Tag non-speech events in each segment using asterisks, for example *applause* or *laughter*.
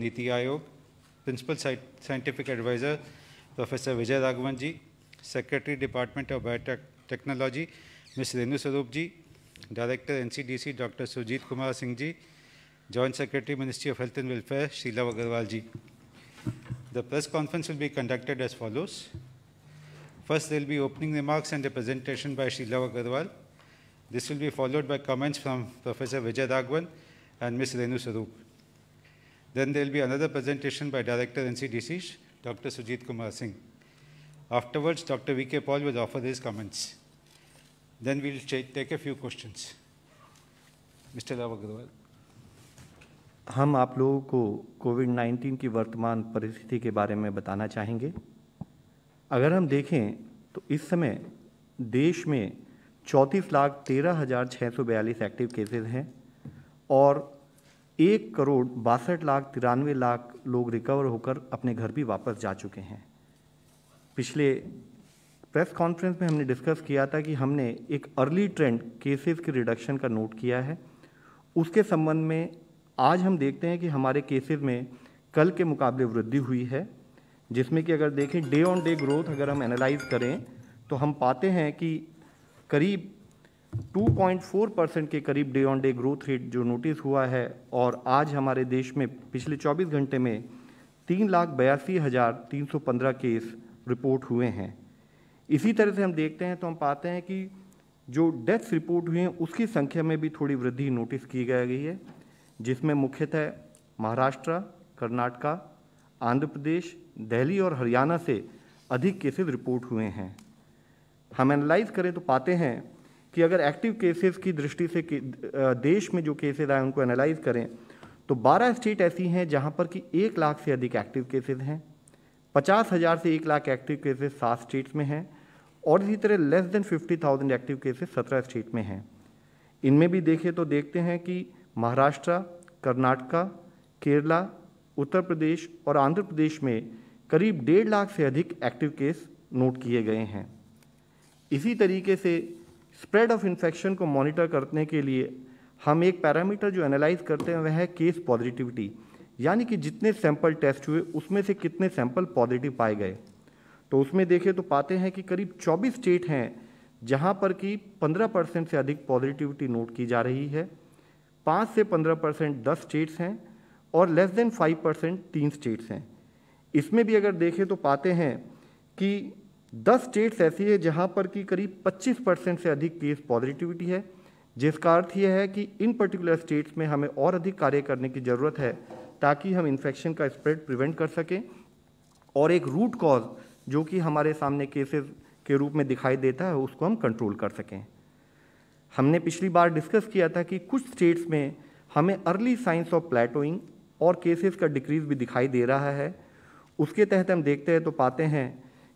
Niti Aayog, Principal Scientific Advisor, Professor Vijay Raghavan Secretary Department of Biotechnology, Ms. Renu Sarup Director NCDC, Dr. Sujit Kumar Singhji, Joint Secretary Ministry of Health and Welfare, Sheila Agarwal The press conference will be conducted as follows. First, there will be opening remarks and a presentation by Sheila Agarwal. This will be followed by comments from Professor Vijay Raghavan and Ms. Renu Sarup. Then there will be another presentation by Director NCDC, Dr. Sujit Kumar Singh. Afterwards, Dr. V.K. Paul will offer his comments. Then we'll take a few questions. Mr. Rav Agarwal. हम आप लोगों को Covid 19 की वर्तमान परिस्थिति के बारे में बताना चाहेंगे अगर हम देखें तो इस समय देश में चौंतीस लाख तेरह हज़ार छः सौ बयालीस एक्टिव केसेज हैं और एक करोड़ बासठ लाख तिरानवे लाख लोग रिकवर होकर अपने घर भी वापस जा चुके हैं पिछले प्रेस कॉन्फ्रेंस में हमने डिस्कस किया था कि हमने एक अर्ली ट्रेंड केसेस के रिडक्शन का नोट किया है उसके संबंध में आज हम देखते हैं कि हमारे केसेस में कल के मुकाबले वृद्धि हुई है जिसमें कि अगर देखें डे ऑन डे ग्रोथ अगर हम एनालाइज करें तो हम पाते हैं कि करीब 2.4 परसेंट के करीब day on day growth rate जो नोटिस हुआ है और आज हमारे देश में पिछले 24 घंटे में तीन लाख बयासी हज़ार तीन सौ पंद्रह केस रिपोर्ट हुए हैं इसी तरह से हम देखते हैं तो हम पाते हैं कि जो डेथ्स रिपोर्ट हुई हैं उसकी संख्या में भी थोड़ी वृद्धि नोटिस की गई है जिसमें मुख्यतः महाराष्ट्र कर्नाटका आंध्र प्रदेश दिल्ली और हरियाणा से अधिक केसेस रिपोर्ट हुए हैं हम एनालाइज करें तो पाते हैं कि अगर एक्टिव केसेस की दृष्टि से देश में जो केसेस आए उनको एनालाइज करें तो 12 स्टेट ऐसी हैं जहां पर कि एक लाख से अधिक एक्टिव केसेस हैं पचास हज़ार से एक लाख एक्टिव केसेस सात स्टेट्स में हैं और इसी तरह less than fifty thousand active cases सत्रह स्टेट में हैं इनमें भी देखें तो देखते हैं कि महाराष्ट्र कर्नाटका केरला उत्तर प्रदेश और आंध्र प्रदेश में करीब डेढ़ लाख से अधिक एक्टिव केस नोट किए गए हैं इसी तरीके से स्प्रेड ऑफ इन्फेक्शन को मॉनिटर करने के लिए हम एक पैरामीटर जो एनालाइज करते हैं वह है केस पॉजिटिविटी यानी कि जितने सैंपल टेस्ट हुए उसमें से कितने सैंपल पॉजिटिव पाए गए तो उसमें देखें तो पाते हैं कि करीब 24 स्टेट हैं जहां पर कि 15 परसेंट से अधिक पॉजिटिविटी नोट की जा रही है पाँच से पंद्रह परसेंट दस स्टेट्स हैं और लेस देन फाइव परसेंट तीन स्टेट्स हैं इसमें भी अगर देखें तो पाते हैं कि दस स्टेट्स ऐसी है जहां पर कि करीब 25 परसेंट से अधिक केस पॉजिटिविटी है जिसका अर्थ यह है कि इन पर्टिकुलर स्टेट्स में हमें और अधिक कार्य करने की ज़रूरत है ताकि हम इन्फेक्शन का स्प्रेड प्रिवेंट कर सकें और एक रूट कॉज जो कि हमारे सामने केसेस के रूप में दिखाई देता है उसको हम कंट्रोल कर सकें हमने पिछली बार डिस्कस किया था कि कुछ स्टेट्स में हमें अर्ली साइंस ऑफ प्लेटोइंग और केसेस का डिक्रीज भी दिखाई दे रहा है उसके तहत हम देखते हैं तो पाते हैं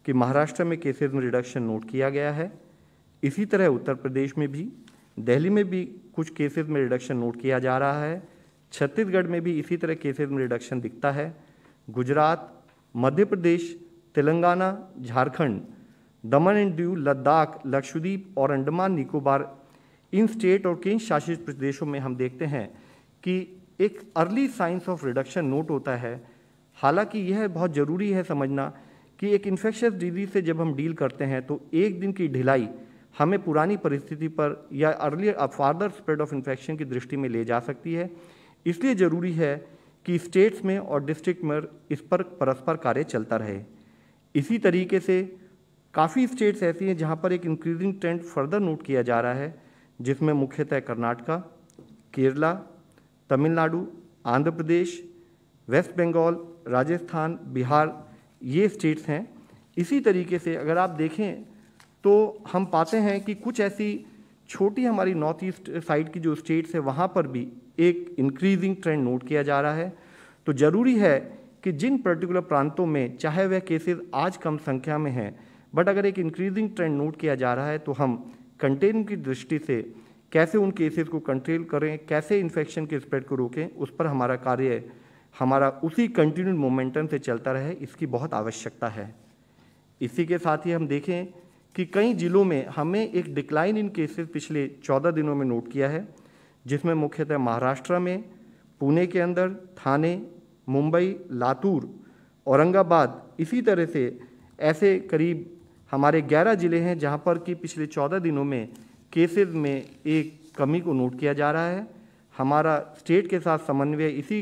कि महाराष्ट्र में केसेस में रिडक्शन नोट किया गया है इसी तरह उत्तर प्रदेश में भी दिल्ली में भी कुछ केसेस में रिडक्शन नोट किया जा रहा है छत्तीसगढ़ में भी इसी तरह केसेस में रिडक्शन दिखता है गुजरात मध्य प्रदेश तेलंगाना झारखंड दमन एंड दीव लद्दाख लक्षद्वीप और अंडमान निकोबार इन स्टेट और केंद्र शासित प्रदेशों में हम देखते हैं कि एक early signs of reduction note होता है हालांकि यह बहुत ज़रूरी है समझना कि एक इन्फेक्शस डिजीज से जब हम डील करते हैं तो एक दिन की ढिलाई हमें पुरानी परिस्थिति पर या earlier farther spread of infection की दृष्टि में ले जा सकती है इसलिए ज़रूरी है कि स्टेट्स में और डिस्ट्रिक्ट में इस पर परस्पर कार्य चलता रहे इसी तरीके से काफ़ी स्टेट्स ऐसी हैं जहाँ पर एक इंक्रीजिंग ट्रेंड फर्दर नोट किया जा रहा है जिसमें मुख्यतः कर्नाटका केरला तमिलनाडु आंध्र प्रदेश वेस्ट बंगाल राजस्थान बिहार ये स्टेट्स हैं इसी तरीके से अगर आप देखें तो हम पाते हैं कि कुछ ऐसी छोटी हमारी नॉर्थ ईस्ट साइड की जो स्टेट्स हैं वहाँ पर भी एक इंक्रीजिंग ट्रेंड नोट किया जा रहा है तो ज़रूरी है कि जिन पर्टिकुलर प्रांतों में चाहे वह केसेस आज कम संख्या में हैं बट अगर एक इंक्रीजिंग ट्रेंड नोट किया जा रहा है तो हम कंटेन की दृष्टि से कैसे उन केसेस को कंट्रोल करें कैसे इन्फेक्शन के स्प्रेड को रोकें उस पर हमारा कार्य हमारा उसी कंटिन्यू मोमेंटम से चलता रहे इसकी बहुत आवश्यकता है इसी के साथ ही हम देखें कि कई जिलों में हमें एक डिक्लाइन इन केसेस पिछले 14 दिनों में नोट किया है जिसमें मुख्यतः महाराष्ट्र में पुणे के अंदर थाने मुंबई लातूर औरंगाबाद इसी तरह से ऐसे करीब हमारे 11 ज़िले हैं जहां पर कि पिछले 14 दिनों में केसेस में एक कमी को नोट किया जा रहा है हमारा स्टेट के साथ समन्वय इसी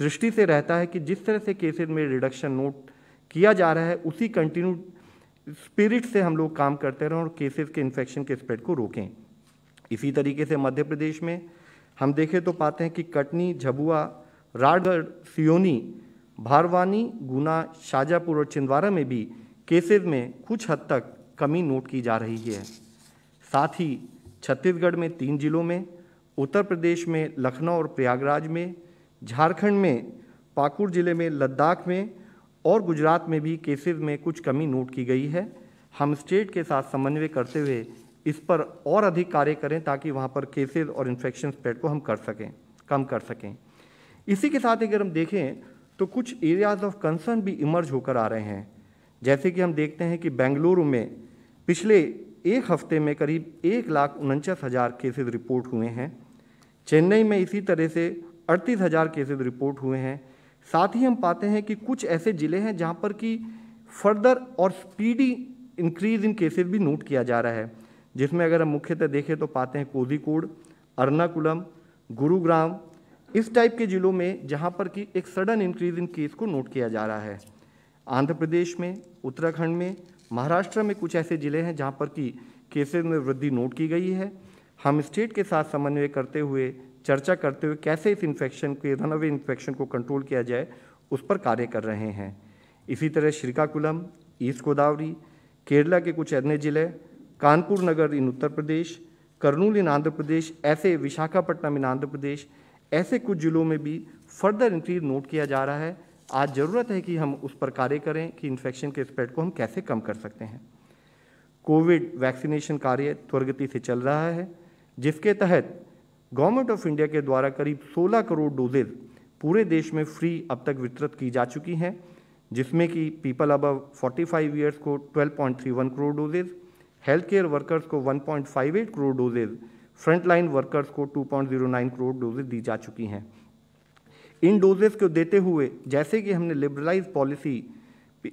दृष्टि से रहता है कि जिस तरह से केसेस में रिडक्शन नोट किया जा रहा है उसी कंटिन्यू स्पिरिट से हम लोग काम करते रहें और केसेस के इन्फेक्शन के स्प्रेड को रोकें इसी तरीके से मध्य प्रदेश में हम देखें तो पाते हैं कि कटनी झबुआ राजगढ़ सियोनी भारवानी गुना शाजापुर और छिंदवाड़ा में भी केसेस में कुछ हद तक कमी नोट की जा रही है साथ ही छत्तीसगढ़ में तीन जिलों में उत्तर प्रदेश में लखनऊ और प्रयागराज में झारखंड में पाकुड़ ज़िले में लद्दाख में और गुजरात में भी केसेस में कुछ कमी नोट की गई है हम स्टेट के साथ समन्वय करते हुए इस पर और अधिक कार्य करें ताकि वहाँ पर केसेस और इन्फेक्शन स्प्रेड को हम कर सकें कम कर सकें इसी के साथ अगर हम देखें तो कुछ एरियाज ऑफ कंसर्न भी इमर्ज होकर आ रहे हैं जैसे कि हम देखते हैं कि बेंगलुरु में पिछले एक हफ्ते में करीब एक लाख उनचास हज़ार केसेज रिपोर्ट हुए हैं चेन्नई में इसी तरह से अड़तीस हज़ार केसेज रिपोर्ट हुए हैं साथ ही हम पाते हैं कि कुछ ऐसे ज़िले हैं जहाँ पर कि फर्दर और स्पीडी इंक्रीज इन केसेज भी नोट किया जा रहा है जिसमें अगर हम मुख्यतः देखें तो पाते हैं कोझिकोड अर्नाकुलम गुरुग्राम इस टाइप के ज़िलों में जहाँ पर कि एक सडन इंक्रीज इन केस को नोट किया जा रहा है आंध्र प्रदेश में उत्तराखंड में महाराष्ट्र में कुछ ऐसे ज़िले हैं जहाँ पर कि केसेज में वृद्धि नोट की गई है हम स्टेट के साथ समन्वय करते हुए चर्चा करते हुए कैसे इस इन्फेक्शन के रन अवे इन्फेक्शन को कंट्रोल किया जाए उस पर कार्य कर रहे हैं इसी तरह श्रीकाकुलम ईस्ट गोदावरी केरला के कुछ अन्य जिले कानपुर नगर इन उत्तर प्रदेश करनूल इन आंध्र प्रदेश ऐसे विशाखापट्टनम इन आंध्र प्रदेश ऐसे कुछ जिलों में भी फर्दर इंक्रीज नोट किया जा रहा है आज ज़रूरत है कि हम उस पर कार्य करें कि इन्फेक्शन के स्प्रेड को हम कैसे कम कर सकते हैं कोविड वैक्सीनेशन कार्य त्वरगति से चल रहा है जिसके तहत गवर्नमेंट ऑफ इंडिया के द्वारा करीब 16 करोड़ डोजेज पूरे देश में फ्री अब तक वितरित की जा चुकी हैं जिसमें कि पीपल अबव 45 ईयर्स को 12.31 crore doses health care workers को 1.58 करोड़ डोजेज फ्रंटलाइन वर्कर्स को 2.09 करोड़ डोजेज दी जा चुकी हैं इन डोजेज को देते हुए जैसे कि हमने लिबरलाइज पॉलिसी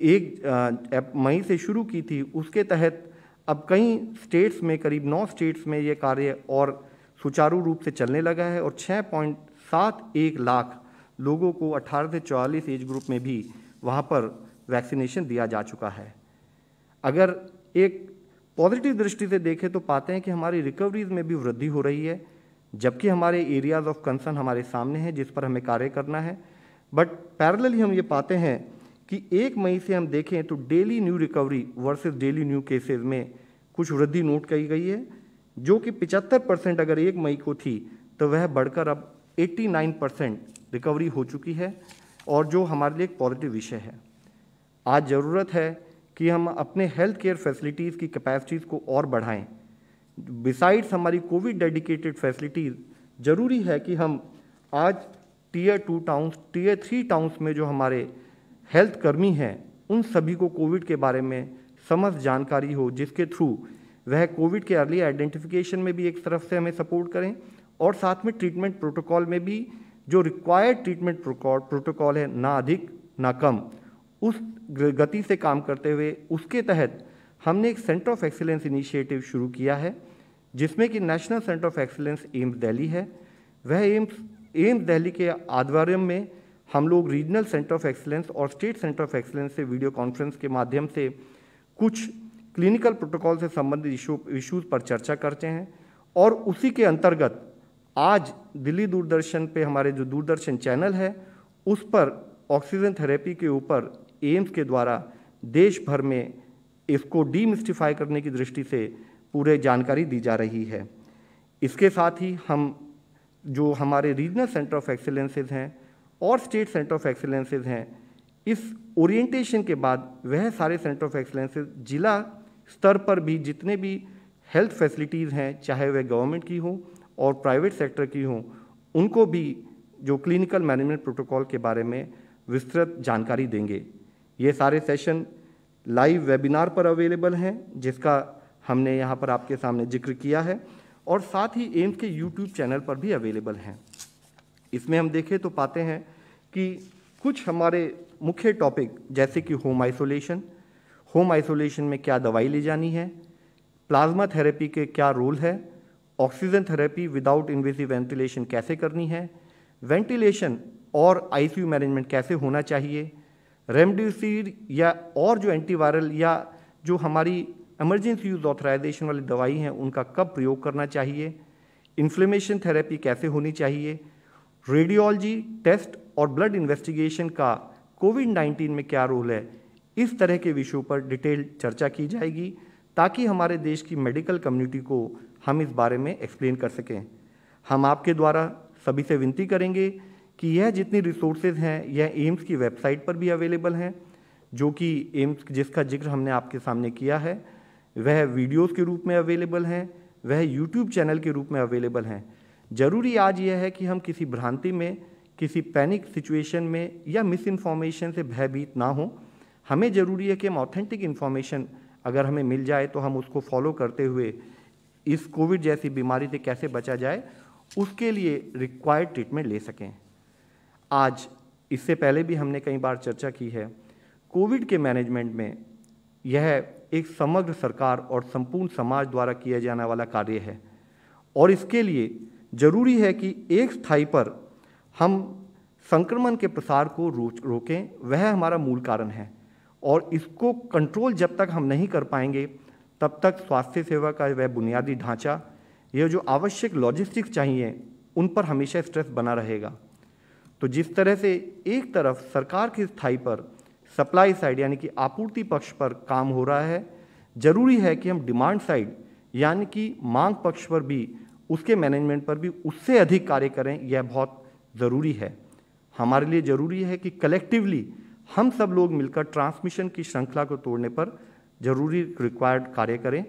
एक मई से शुरू की थी उसके तहत अब कई स्टेट्स में करीब नौ स्टेट्स में ये कार्य और सुचारू रूप से चलने लगा है और छः पॉइंट सात एक लाख लोगों को अठारह से चौवालीस एज ग्रुप में भी वहाँ पर वैक्सीनेशन दिया जा चुका है अगर एक पॉजिटिव दृष्टि से देखें तो पाते हैं कि हमारी रिकवरीज में भी वृद्धि हो रही है जबकि हमारे एरियाज ऑफ कंसर्न हमारे सामने हैं जिस पर हमें कार्य करना है बट पैरेलली हम ये पाते हैं कि एक मई से हम देखें तो daily new recovery versus daily new cases में कुछ वृद्धि नोट की गई है जो कि 75 परसेंट अगर एक मई को थी तो वह बढ़कर अब 89 परसेंट रिकवरी हो चुकी है और जो हमारे लिए एक पॉजिटिव विषय है आज ज़रूरत है कि हम अपने हेल्थ केयर फैसिलिटीज़ की कैपेसिटीज़ को और बढ़ाएं बिसाइड्स हमारी कोविड डेडिकेटेड फैसिलिटीज़ ज़रूरी है कि हम आज tier two towns tier three towns में जो हमारे हेल्थ कर्मी हैं उन सभी को कोविड के बारे में समझ जानकारी हो जिसके थ्रू वह कोविड के अर्ली आइडेंटिफिकेशन में भी एक तरफ से हमें सपोर्ट करें और साथ में ट्रीटमेंट प्रोटोकॉल में भी जो रिक्वायर्ड ट्रीटमेंट प्रोटोकॉल है ना अधिक ना कम उस गति से काम करते हुए उसके तहत हमने एक सेंटर ऑफ एक्सीलेंस इनिशिएटिव शुरू किया है जिसमें कि national centre of excellence AIIMS Delhi है वह एम्स एम्स दिल्ली के आदवार्यम में हम लोग रीजनल सेंटर ऑफ एक्सीलेंस और स्टेट सेंटर ऑफ एक्सीलेंस से वीडियो कॉन्फ्रेंस के माध्यम से कुछ क्लिनिकल प्रोटोकॉल से संबंधित इश्यूज इशूज़ पर चर्चा करते हैं और उसी के अंतर्गत आज दिल्ली दूरदर्शन पे हमारे जो दूरदर्शन चैनल है उस पर ऑक्सीजन थेरेपी के ऊपर एम्स के द्वारा देश भर में इसको डीमिस्टिफाई करने की दृष्टि से पूरे जानकारी दी जा रही है इसके साथ ही हम जो हमारे रीजनल सेंटर ऑफ एक्सीलेंसेज हैं और स्टेट सेंटर ऑफ एक्सीलेंसेज हैं इस ओरिएंटेशन के बाद वह सारे सेंटर ऑफ एक्सीलेंसेज जिला स्तर पर भी जितने भी हेल्थ फैसिलिटीज़ हैं चाहे वह गवर्नमेंट की हो और प्राइवेट सेक्टर की हो उनको भी जो क्लिनिकल मैनेजमेंट प्रोटोकॉल के बारे में विस्तृत जानकारी देंगे ये सारे सेशन लाइव वेबिनार पर अवेलेबल हैं जिसका हमने यहाँ पर आपके सामने जिक्र किया है और साथ ही एम्स के यूट्यूब चैनल पर भी अवेलेबल हैं इसमें हम देखें तो पाते हैं कि कुछ हमारे मुख्य टॉपिक जैसे कि होम आइसोलेशन होम आइसोलेशन में क्या दवाई ले जानी है प्लाज्मा थेरेपी के क्या रोल है oxygen therapy without invasive ventilation कैसे करनी है वेंटिलेशन और आईसीयू मैनेजमेंट कैसे होना चाहिए रेमडेसिविर या और जो एंटीवायरल या जो हमारी इमरजेंसी यूज़ ऑथराइजेशन वाली दवाई हैं उनका कब प्रयोग करना चाहिए इन्फ्लेमेशन थेरेपी कैसे होनी चाहिए रेडियोलॉजी टेस्ट और ब्लड इन्वेस्टिगेशन का कोविड 19 में क्या रोल है इस तरह के विषयों पर डिटेल चर्चा की जाएगी ताकि हमारे देश की मेडिकल कम्युनिटी को हम इस बारे में एक्सप्लेन कर सकें हम आपके द्वारा सभी से विनती करेंगे कि यह जितनी रिसोर्सेज हैं यह एम्स की वेबसाइट पर भी अवेलेबल हैं जो कि एम्स जिसका जिक्र हमने आपके सामने किया है वह वीडियोस के रूप में अवेलेबल हैं वह यूट्यूब चैनल के रूप में अवेलेबल हैं ज़रूरी आज यह है कि हम किसी भ्रांति में किसी पैनिक सिचुएशन में या मिस इन्फॉर्मेशन से भयभीत ना हों हमें ज़रूरी है कि हम ऑथेंटिक इन्फॉर्मेशन अगर हमें मिल जाए तो हम उसको फॉलो करते हुए इस कोविड जैसी बीमारी से कैसे बचा जाए उसके लिए रिक्वायर्ड ट्रीटमेंट ले सकें आज इससे पहले भी हमने कई बार चर्चा की है कोविड के मैनेजमेंट में यह एक समग्र सरकार और संपूर्ण समाज द्वारा किया जाने वाला कार्य है और इसके लिए जरूरी है कि एक स्थाई पर हम संक्रमण के प्रसार को रोकें वह हमारा मूल कारण है और इसको कंट्रोल जब तक हम नहीं कर पाएंगे तब तक स्वास्थ्य सेवा का वह बुनियादी ढांचा यह जो आवश्यक लॉजिस्टिक्स चाहिए उन पर हमेशा स्ट्रेस बना रहेगा तो जिस तरह से एक तरफ सरकार की स्थाई पर सप्लाई साइड यानी कि आपूर्ति पक्ष पर काम हो रहा है जरूरी है कि हम डिमांड साइड यानी कि मांग पक्ष पर भी उसके मैनेजमेंट पर भी उससे अधिक कार्य करें यह बहुत ज़रूरी है हमारे लिए ज़रूरी है कि कलेक्टिवली हम सब लोग मिलकर ट्रांसमिशन की श्रृंखला को तोड़ने पर ज़रूरी रिक्वायर्ड कार्य करें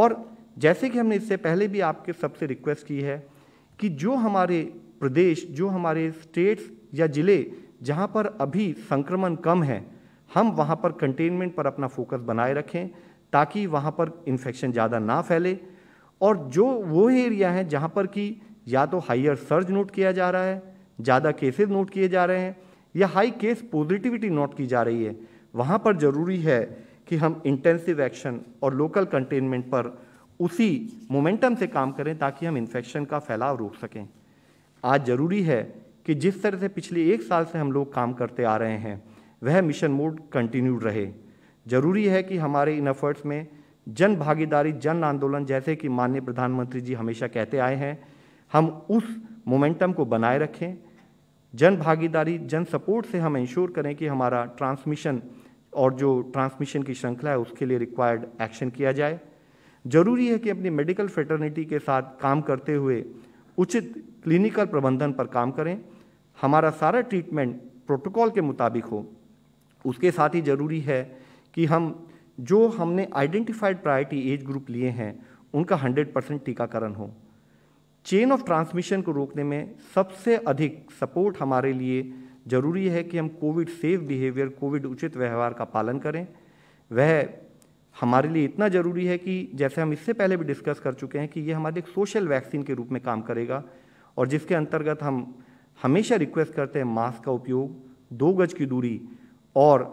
और जैसे कि हमने इससे पहले भी आपके सबसे रिक्वेस्ट की है कि जो हमारे प्रदेश जो हमारे स्टेट्स या ज़िले जहाँ पर अभी संक्रमण कम है हम वहाँ पर कंटेनमेंट पर अपना फोकस बनाए रखें ताकि वहाँ पर इन्फेक्शन ज़्यादा ना फैले और जो वो एरिया हैं जहाँ पर कि या तो हाइयर सर्ज नोट किया जा रहा है ज़्यादा केसेज नोट किए जा रहे हैं या हाई केस पॉजिटिविटी नोट की जा रही है वहाँ पर ज़रूरी है कि हम इंटेंसिव एक्शन और लोकल कंटेनमेंट पर उसी मोमेंटम से काम करें ताकि हम इन्फेक्शन का फैलाव रोक सकें आज ज़रूरी है कि जिस तरह से पिछले एक साल से हम लोग काम करते आ रहे हैं वह मिशन मोड कंटिन्यू रहे ज़रूरी है कि हमारे इन एफर्ट्स में जन भागीदारी जन आंदोलन जैसे कि माननीय प्रधानमंत्री जी हमेशा कहते आए हैं हम उस मोमेंटम को बनाए रखें जन भागीदारी जन सपोर्ट से हम इंश्योर करें कि हमारा ट्रांसमिशन और जो ट्रांसमिशन की श्रृंखला है उसके लिए रिक्वायर्ड एक्शन किया जाए जरूरी है कि अपनी मेडिकल फेटर्निटी के साथ काम करते हुए उचित क्लिनिकल प्रबंधन पर काम करें हमारा सारा ट्रीटमेंट प्रोटोकॉल के मुताबिक हो उसके साथ ही ज़रूरी है कि हम जो हमने आइडेंटिफाइड प्रायोरिटी एज ग्रुप लिए हैं उनका 100 परसेंट टीकाकरण हो चेन ऑफ ट्रांसमिशन को रोकने में सबसे अधिक सपोर्ट हमारे लिए ज़रूरी है कि हम कोविड सेफ बिहेवियर कोविड उचित व्यवहार का पालन करें वह हमारे लिए इतना ज़रूरी है कि जैसे हम इससे पहले भी डिस्कस कर चुके हैं कि ये हमारे एक सोशल वैक्सीन के रूप में काम करेगा और जिसके अंतर्गत हम हमेशा रिक्वेस्ट करते हैं मास्क का उपयोग दो गज की दूरी और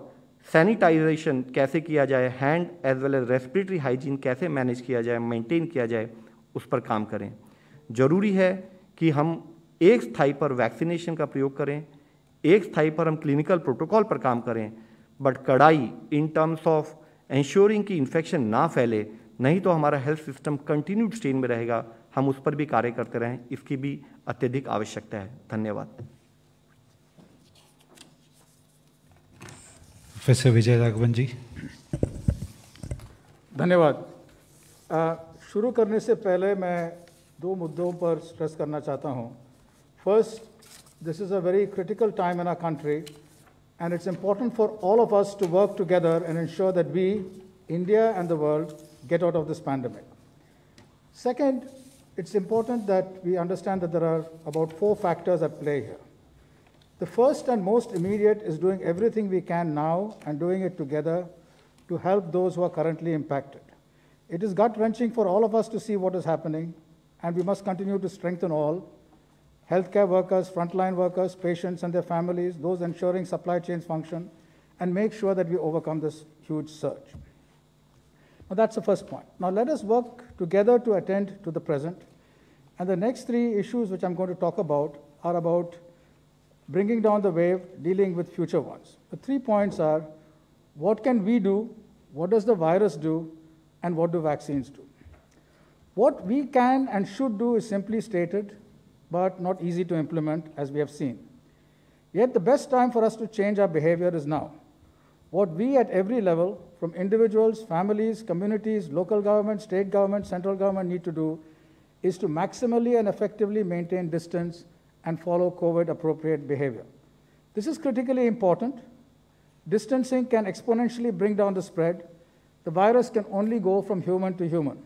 सैनिटाइजेशन कैसे किया जाए hand as well as respiratory hygiene कैसे मैनेज किया जाए मेंटेन किया जाए उस पर काम करें ज़रूरी है कि हम एक स्थाई पर वैक्सीनेशन का प्रयोग करें एक स्थाई पर हम क्लिनिकल प्रोटोकॉल पर काम करें बट कड़ाई इन टर्म्स ऑफ एंश्योरिंग कि इन्फेक्शन ना फैले नहीं तो हमारा हेल्थ सिस्टम कंटिन्यूड स्ट्रेन में रहेगा हम उस पर भी कार्य करते रहें इसकी भी अत्यधिक आवश्यकता है धन्यवाद प्रोफेसर विजय राघवन जी धन्यवाद शुरू करने से पहले मैं दो मुद्दों पर स्ट्रेस करना चाहता हूँ first this is a very critical time in our country and it's important for all of us to work together and ensure that we India and the world get out of this pandemic. Second, it's important that we understand that there are about four factors at play here. The first and most immediate is doing everything we can now and doing it together to help those who are currently impacted. It is gut wrenching for all of us to see what is happening, and we must continue to strengthen all healthcare workers, frontline workers, patients and their families, those ensuring supply chains function, and make sure that we overcome this huge surge. Now, that's the first point. Now, let us work together to attend to the present. And the next three issues which I'm going to talk about are about bringing down the wave, dealing with future ones. The three points are what can we do, what does the virus do, and what do vaccines do? What we can and should do is simply stated, but not easy to implement, as we have seen. Yet the best time for us to change our behavior is now. What we at every level, from individuals, families, communities, local government, state government, central government, need to do is to maximally and effectively maintain distance and follow COVID appropriate behavior. This is critically important. Distancing can exponentially bring down the spread. The virus can only go from human to human.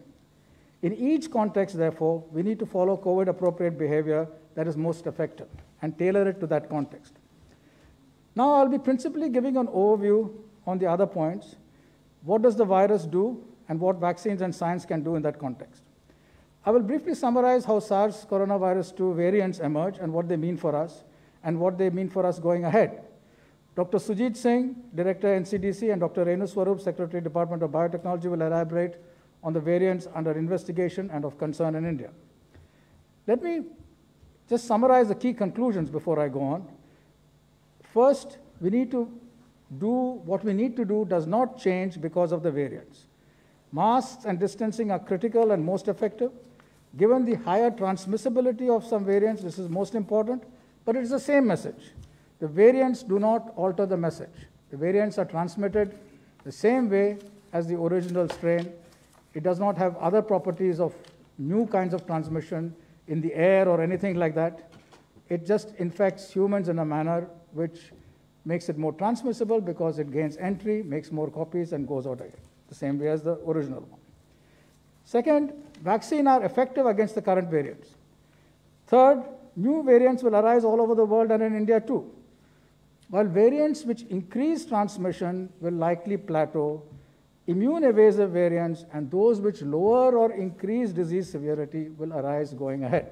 In each context, therefore, we need to follow COVID appropriate behavior that is most effective and tailor it to that context. Now, I'll be principally giving an overview on the other points. What does the virus do, and what vaccines and science can do in that context? I will briefly summarize how SARS coronavirus 2 variants emerge and what they mean for us, and what they mean for us going ahead. Dr. Sujit Singh, Director NCDC, and Dr. Renu Swarup, Secretary, Department of Biotechnology, will elaborate on the variants under investigation and of concern in India. Let me just summarize the key conclusions before I go on. First, we need to do what we need to do does not change because of the variants. Masks and distancing are critical and most effective. Given the higher transmissibility of some variants, this is most important, but it's the same message. The variants do not alter the message. The variants are transmitted the same way as the original strain it does not have other properties of new kinds of transmission in the air or anything like that. It just infects humans in a manner which makes it more transmissible because it gains entry, makes more copies, and goes out again, the same way as the original one. Second, vaccines are effective against the current variants. Third, new variants will arise all over the world and in India too. While variants which increase transmission will likely plateau Immune evasive variants and those which lower or increase disease severity will arise going ahead.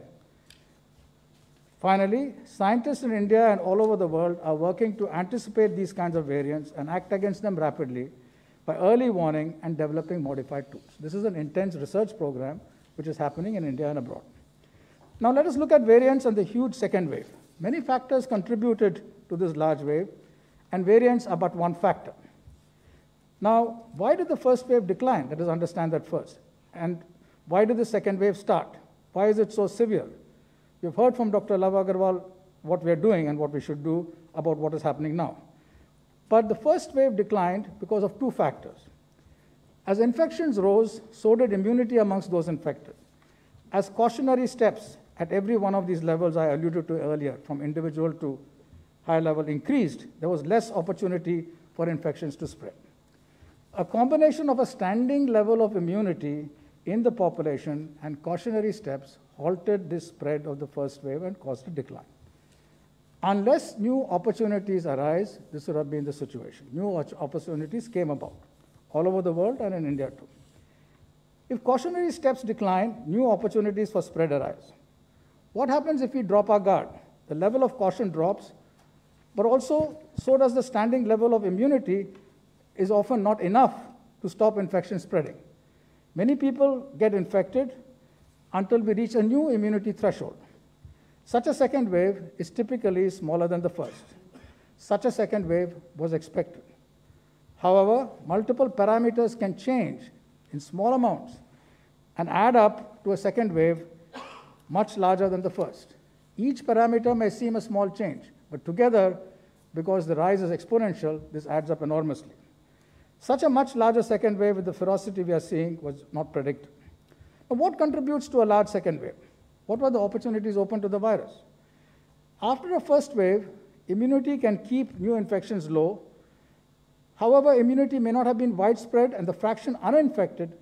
Finally, scientists in India and all over the world are working to anticipate these kinds of variants and act against them rapidly by early warning and developing modified tools. This is an intense research program which is happening in India and abroad. Now let us look at variants and the huge second wave. Many factors contributed to this large wave, and variants are but one factor. Now, why did the first wave decline? Let us understand that first. And why did the second wave start? Why is it so severe? You've heard from Dr. Love Agarwal what we are doing and what we should do about what is happening now. But the first wave declined because of two factors. As infections rose, so did immunity amongst those infected. As cautionary steps at every one of these levels I alluded to earlier, from individual to high level increased, there was less opportunity for infections to spread. A combination of a standing level of immunity in the population and cautionary steps halted this spread of the first wave and caused a decline. Unless new opportunities arise, this would have been the situation. New opportunities came about all over the world and in India too. If cautionary steps decline, new opportunities for spread arise. What happens if we drop our guard? The level of caution drops, but also so does the standing level of immunity is often not enough to stop infection spreading. Many people get infected until we reach a new immunity threshold. Such a second wave is typically smaller than the first. Such a second wave was expected. However, multiple parameters can change in small amounts and add up to a second wave much larger than the first. Each parameter may seem a small change, but together, because the rise is exponential, this adds up enormously. Such a much larger second wave with the ferocity we are seeing was not predicted. But what contributes to a large second wave? What were the opportunities open to the virus? After a first wave, immunity can keep new infections low. However, immunity may not have been widespread, and the fraction uninfected,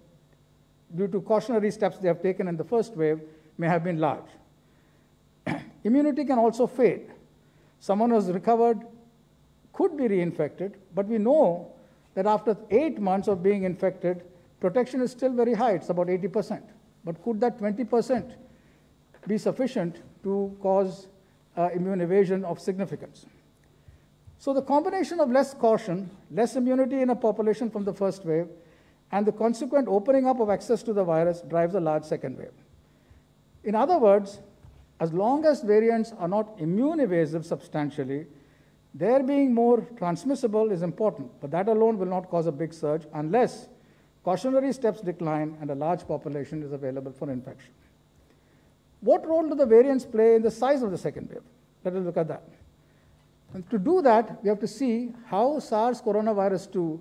due to cautionary steps they have taken in the first wave, may have been large. *clears throat* immunity can also fade. Someone who has recovered could be reinfected, but we know that after eight months of being infected, protection is still very high, it's about 80%. But could that 20% be sufficient to cause uh, immune evasion of significance? So the combination of less caution, less immunity in a population from the first wave, and the consequent opening up of access to the virus drives a large second wave. In other words, as long as variants are not immune evasive substantially, their being more transmissible is important, but that alone will not cause a big surge unless cautionary steps decline and a large population is available for infection. What role do the variants play in the size of the second wave? Let us look at that. And to do that, we have to see how SARS coronavirus 2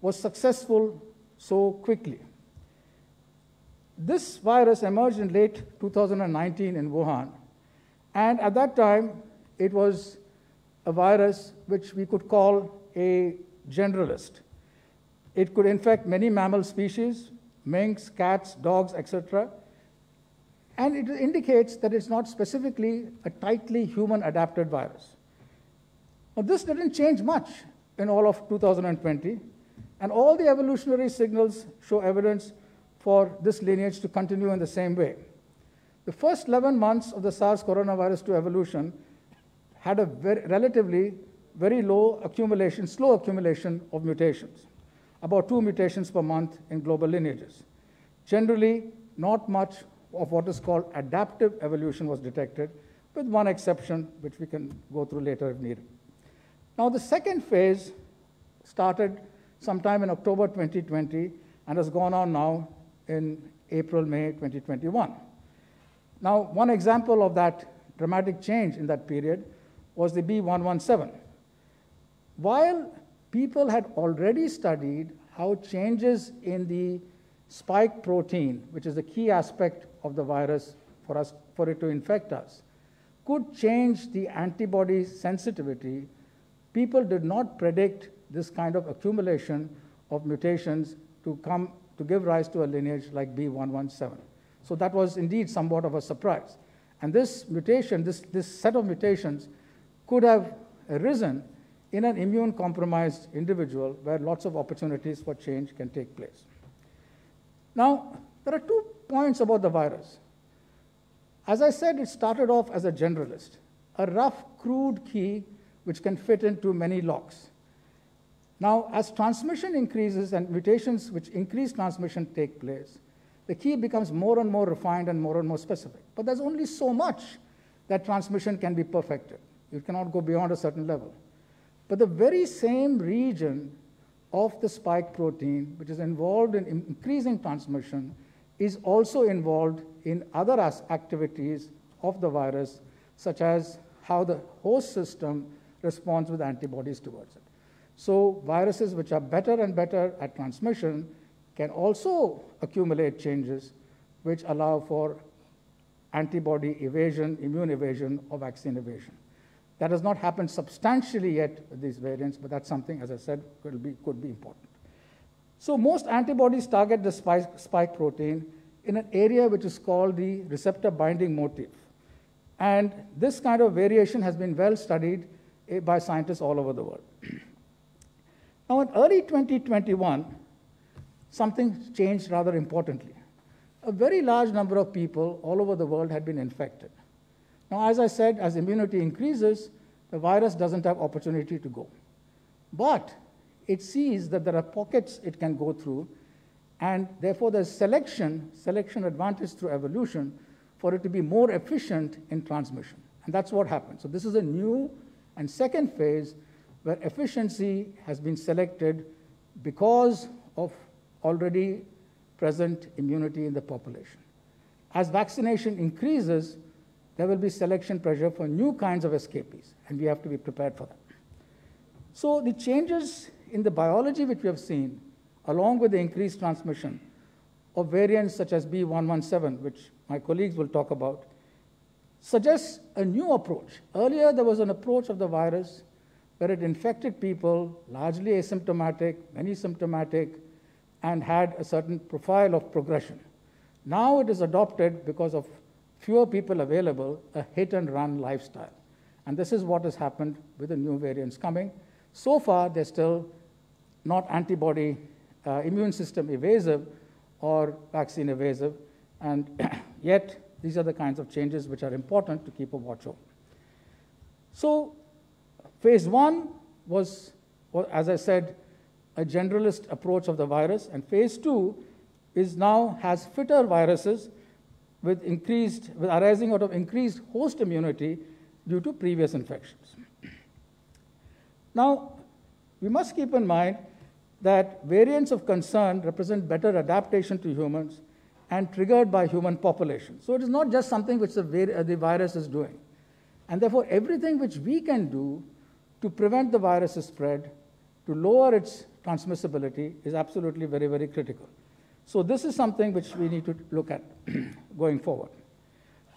was successful so quickly. This virus emerged in late 2019 in Wuhan, and at that time, it was a virus which we could call a generalist. It could infect many mammal species, minks, cats, dogs, etc. And it indicates that it's not specifically a tightly human adapted virus. Now, this didn't change much in all of 2020, and all the evolutionary signals show evidence for this lineage to continue in the same way. The first 11 months of the SARS coronavirus 2 evolution had a very, relatively very low accumulation, slow accumulation of mutations, about two mutations per month in global lineages. Generally, not much of what is called adaptive evolution was detected, with one exception, which we can go through later if needed. Now, the second phase started sometime in October 2020 and has gone on now in April, May 2021. Now, one example of that dramatic change in that period was the B117. While people had already studied how changes in the spike protein, which is the key aspect of the virus for, us, for it to infect us, could change the antibody sensitivity, people did not predict this kind of accumulation of mutations to come to give rise to a lineage like B117. So that was indeed somewhat of a surprise. And this mutation, this, this set of mutations, could have arisen in an immune compromised individual where lots of opportunities for change can take place. Now, there are two points about the virus. As I said, it started off as a generalist, a rough, crude key which can fit into many locks. Now, as transmission increases and mutations which increase transmission take place, the key becomes more and more refined and more and more specific. But there's only so much that transmission can be perfected. It cannot go beyond a certain level. But the very same region of the spike protein, which is involved in increasing transmission, is also involved in other activities of the virus, such as how the host system responds with antibodies towards it. So viruses which are better and better at transmission can also accumulate changes which allow for antibody evasion, immune evasion, or vaccine evasion. That has not happened substantially yet, these variants, but that's something, as I said, could be, could be important. So most antibodies target the spike, spike protein in an area which is called the receptor binding motif. And this kind of variation has been well studied eh, by scientists all over the world. *clears throat* now, in early 2021, something changed rather importantly. A very large number of people all over the world had been infected. Now, as I said, as immunity increases, the virus doesn't have opportunity to go. But it sees that there are pockets it can go through, and therefore there's selection, selection advantage through evolution, for it to be more efficient in transmission. And that's what happened. So this is a new and second phase where efficiency has been selected because of already present immunity in the population. As vaccination increases, there will be selection pressure for new kinds of escapees, and we have to be prepared for them. So the changes in the biology which we have seen, along with the increased transmission of variants such as B117, which my colleagues will talk about, suggests a new approach. Earlier, there was an approach of the virus where it infected people, largely asymptomatic, many symptomatic, and had a certain profile of progression. Now it is adopted because of fewer people available, a hit and run lifestyle. And this is what has happened with the new variants coming. So far, they're still not antibody uh, immune system evasive or vaccine evasive, and *clears throat* yet these are the kinds of changes which are important to keep a watch on. So, phase one was, as I said, a generalist approach of the virus, and phase two is now has fitter viruses with increased, with arising out of increased host immunity due to previous infections. now, we must keep in mind that variants of concern represent better adaptation to humans and triggered by human population. So it is not just something which the, vir uh, the virus is doing. And therefore, everything which we can do to prevent the virus's spread, to lower its transmissibility, is absolutely very, very critical. So this is something which we need to look at *clears throat* going forward.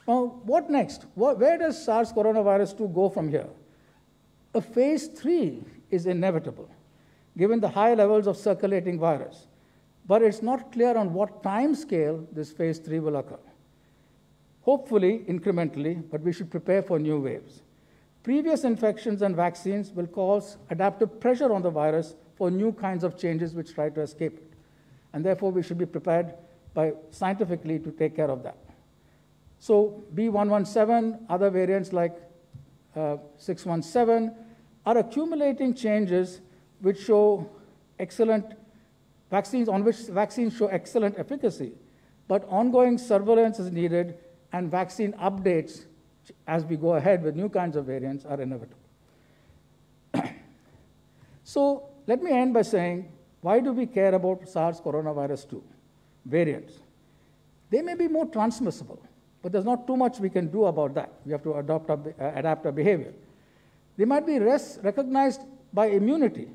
Now, what next? Where does SARS coronavirus 2 go from here? A phase 3 is inevitable, given the high levels of circulating virus, but it's not clear on what time scale this phase 3 will occur. Hopefully, incrementally, but we should prepare for new waves. Previous infections and vaccines will cause adaptive pressure on the virus for new kinds of changes which try to escape it and therefore we should be prepared by scientifically to take care of that. So B117, other variants like uh, 617 are accumulating changes which show excellent vaccines on which vaccines show excellent efficacy, but ongoing surveillance is needed and vaccine updates as we go ahead with new kinds of variants are inevitable. *clears throat* so let me end by saying why do we care about SARS coronavirus 2 variants? They may be more transmissible, but there's not too much we can do about that. We have to adopt our, uh, adapt our behavior. They might be recognized by immunity.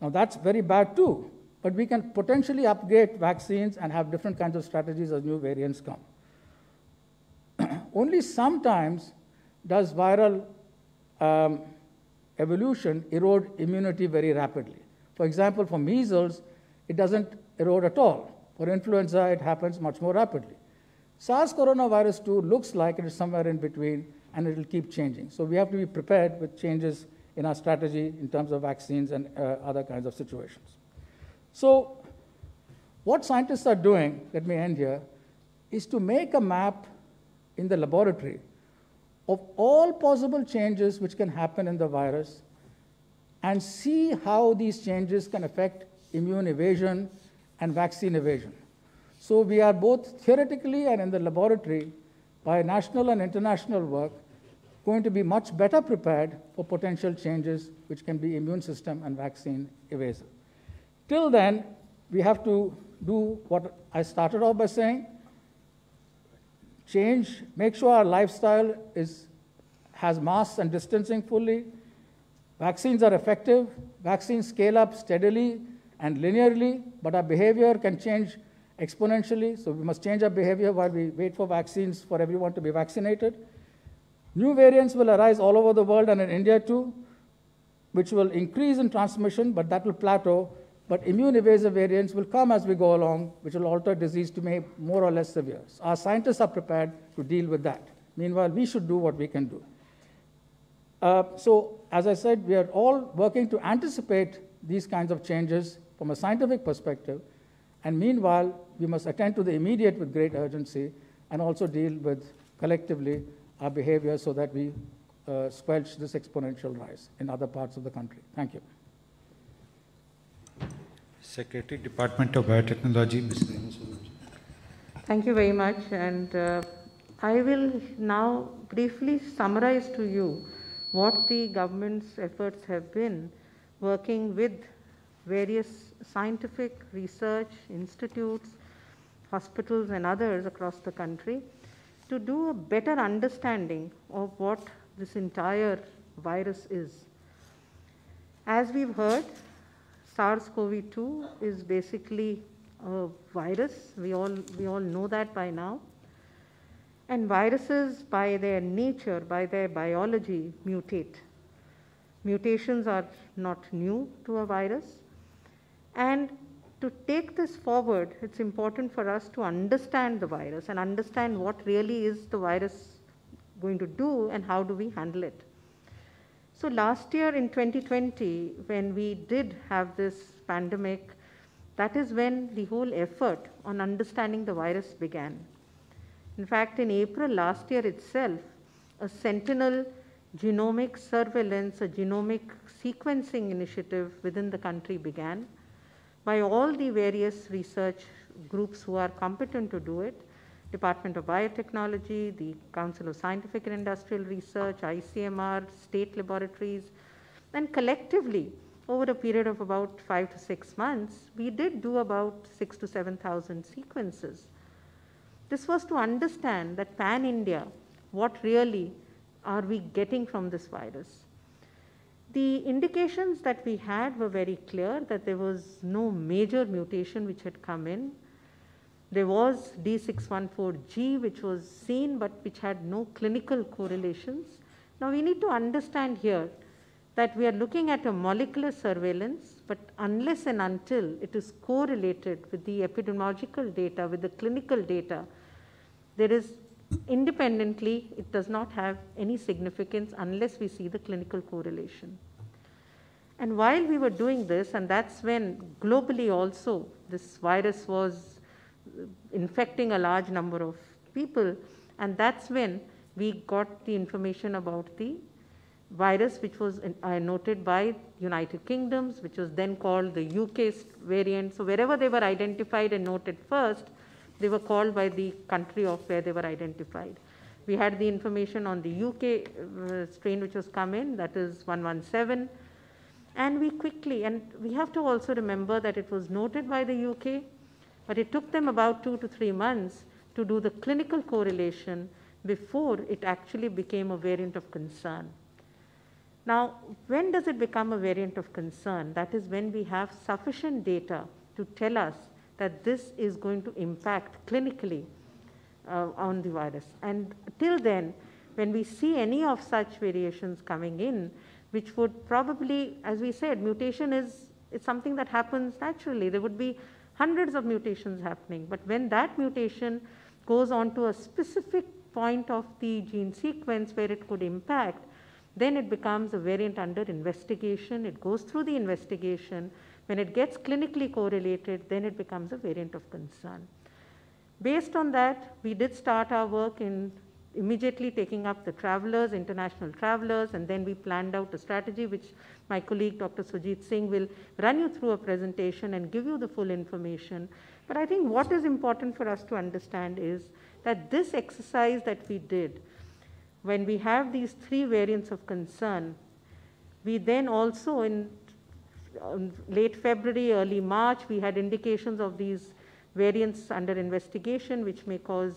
Now, that's very bad too, but we can potentially upgrade vaccines and have different kinds of strategies as new variants come. *clears throat* Only sometimes does viral um, evolution erode immunity very rapidly. For example, for measles, it doesn't erode at all. For influenza, it happens much more rapidly. SARS coronavirus 2 looks like it is somewhere in between and it will keep changing. So we have to be prepared with changes in our strategy in terms of vaccines and uh, other kinds of situations. So what scientists are doing, let me end here, is to make a map in the laboratory of all possible changes which can happen in the virus and see how these changes can affect immune evasion and vaccine evasion. So we are both theoretically and in the laboratory by national and international work going to be much better prepared for potential changes which can be immune system and vaccine evasive. Till then, we have to do what I started off by saying, change, make sure our lifestyle is, has masks and distancing fully, Vaccines are effective. Vaccines scale up steadily and linearly, but our behavior can change exponentially. So we must change our behavior while we wait for vaccines for everyone to be vaccinated. New variants will arise all over the world and in India too, which will increase in transmission, but that will plateau. But immune evasive variants will come as we go along, which will alter disease to make more or less severe. Our scientists are prepared to deal with that. Meanwhile, we should do what we can do. Uh, so as I said, we are all working to anticipate these kinds of changes from a scientific perspective. And meanwhile, we must attend to the immediate with great urgency and also deal with collectively our behavior so that we uh, squelch this exponential rise in other parts of the country. Thank you. Secretary, Department of Biotechnology, Ms. Thank you very much. And uh, I will now briefly summarize to you what the government's efforts have been working with various scientific research institutes, hospitals and others across the country to do a better understanding of what this entire virus is. As we've heard, SARS-CoV-2 is basically a virus. We all, we all know that by now. And viruses, by their nature, by their biology, mutate. Mutations are not new to a virus. And to take this forward, it's important for us to understand the virus and understand what really is the virus going to do and how do we handle it. So last year in 2020, when we did have this pandemic, that is when the whole effort on understanding the virus began. In fact, in April last year itself, a sentinel genomic surveillance, a genomic sequencing initiative within the country began by all the various research groups who are competent to do it, Department of Biotechnology, the Council of Scientific and Industrial Research, ICMR, state laboratories, and collectively over a period of about five to six months, we did do about six to 7,000 sequences. This was to understand that pan India, what really are we getting from this virus? The indications that we had were very clear that there was no major mutation which had come in. There was D614G which was seen but which had no clinical correlations. Now we need to understand here that we are looking at a molecular surveillance, but unless and until it is correlated with the epidemiological data, with the clinical data, there is independently, it does not have any significance unless we see the clinical correlation. And while we were doing this, and that's when globally also this virus was infecting a large number of people, and that's when we got the information about the virus which was uh, uh, noted by United Kingdoms, which was then called the UK variant. So wherever they were identified and noted first, they were called by the country of where they were identified. We had the information on the UK uh, strain which was come in, that is 117. And we quickly, and we have to also remember that it was noted by the UK, but it took them about two to three months to do the clinical correlation before it actually became a variant of concern. Now, when does it become a variant of concern? That is when we have sufficient data to tell us that this is going to impact clinically uh, on the virus. And till then, when we see any of such variations coming in, which would probably, as we said, mutation is, is something that happens naturally. There would be hundreds of mutations happening. But when that mutation goes on to a specific point of the gene sequence where it could impact, then it becomes a variant under investigation, it goes through the investigation. When it gets clinically correlated, then it becomes a variant of concern. Based on that, we did start our work in immediately taking up the travelers, international travelers, and then we planned out a strategy which my colleague Dr. Sujit Singh will run you through a presentation and give you the full information. But I think what is important for us to understand is that this exercise that we did when we have these three variants of concern, we then also in um, late February, early March, we had indications of these variants under investigation which may cause,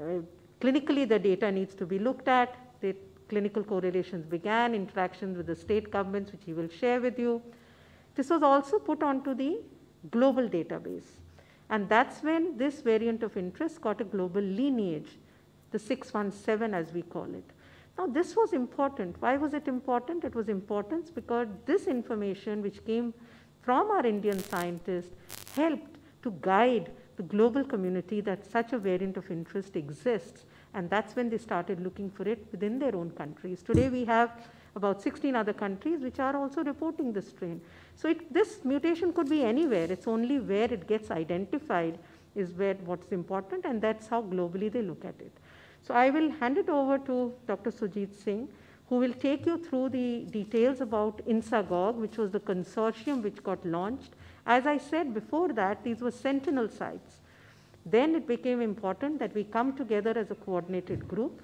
uh, clinically the data needs to be looked at. The clinical correlations began, interactions with the state governments which he will share with you. This was also put onto the global database and that's when this variant of interest got a global lineage the 617 as we call it. Now this was important. Why was it important? It was important because this information which came from our Indian scientists helped to guide the global community that such a variant of interest exists and that's when they started looking for it within their own countries. Today we have about 16 other countries which are also reporting this strain. So it, this mutation could be anywhere, it's only where it gets identified is where what's important and that's how globally they look at it. So I will hand it over to Dr. Sujit Singh, who will take you through the details about INSAGOG, which was the consortium which got launched. As I said before that, these were sentinel sites. Then it became important that we come together as a coordinated group,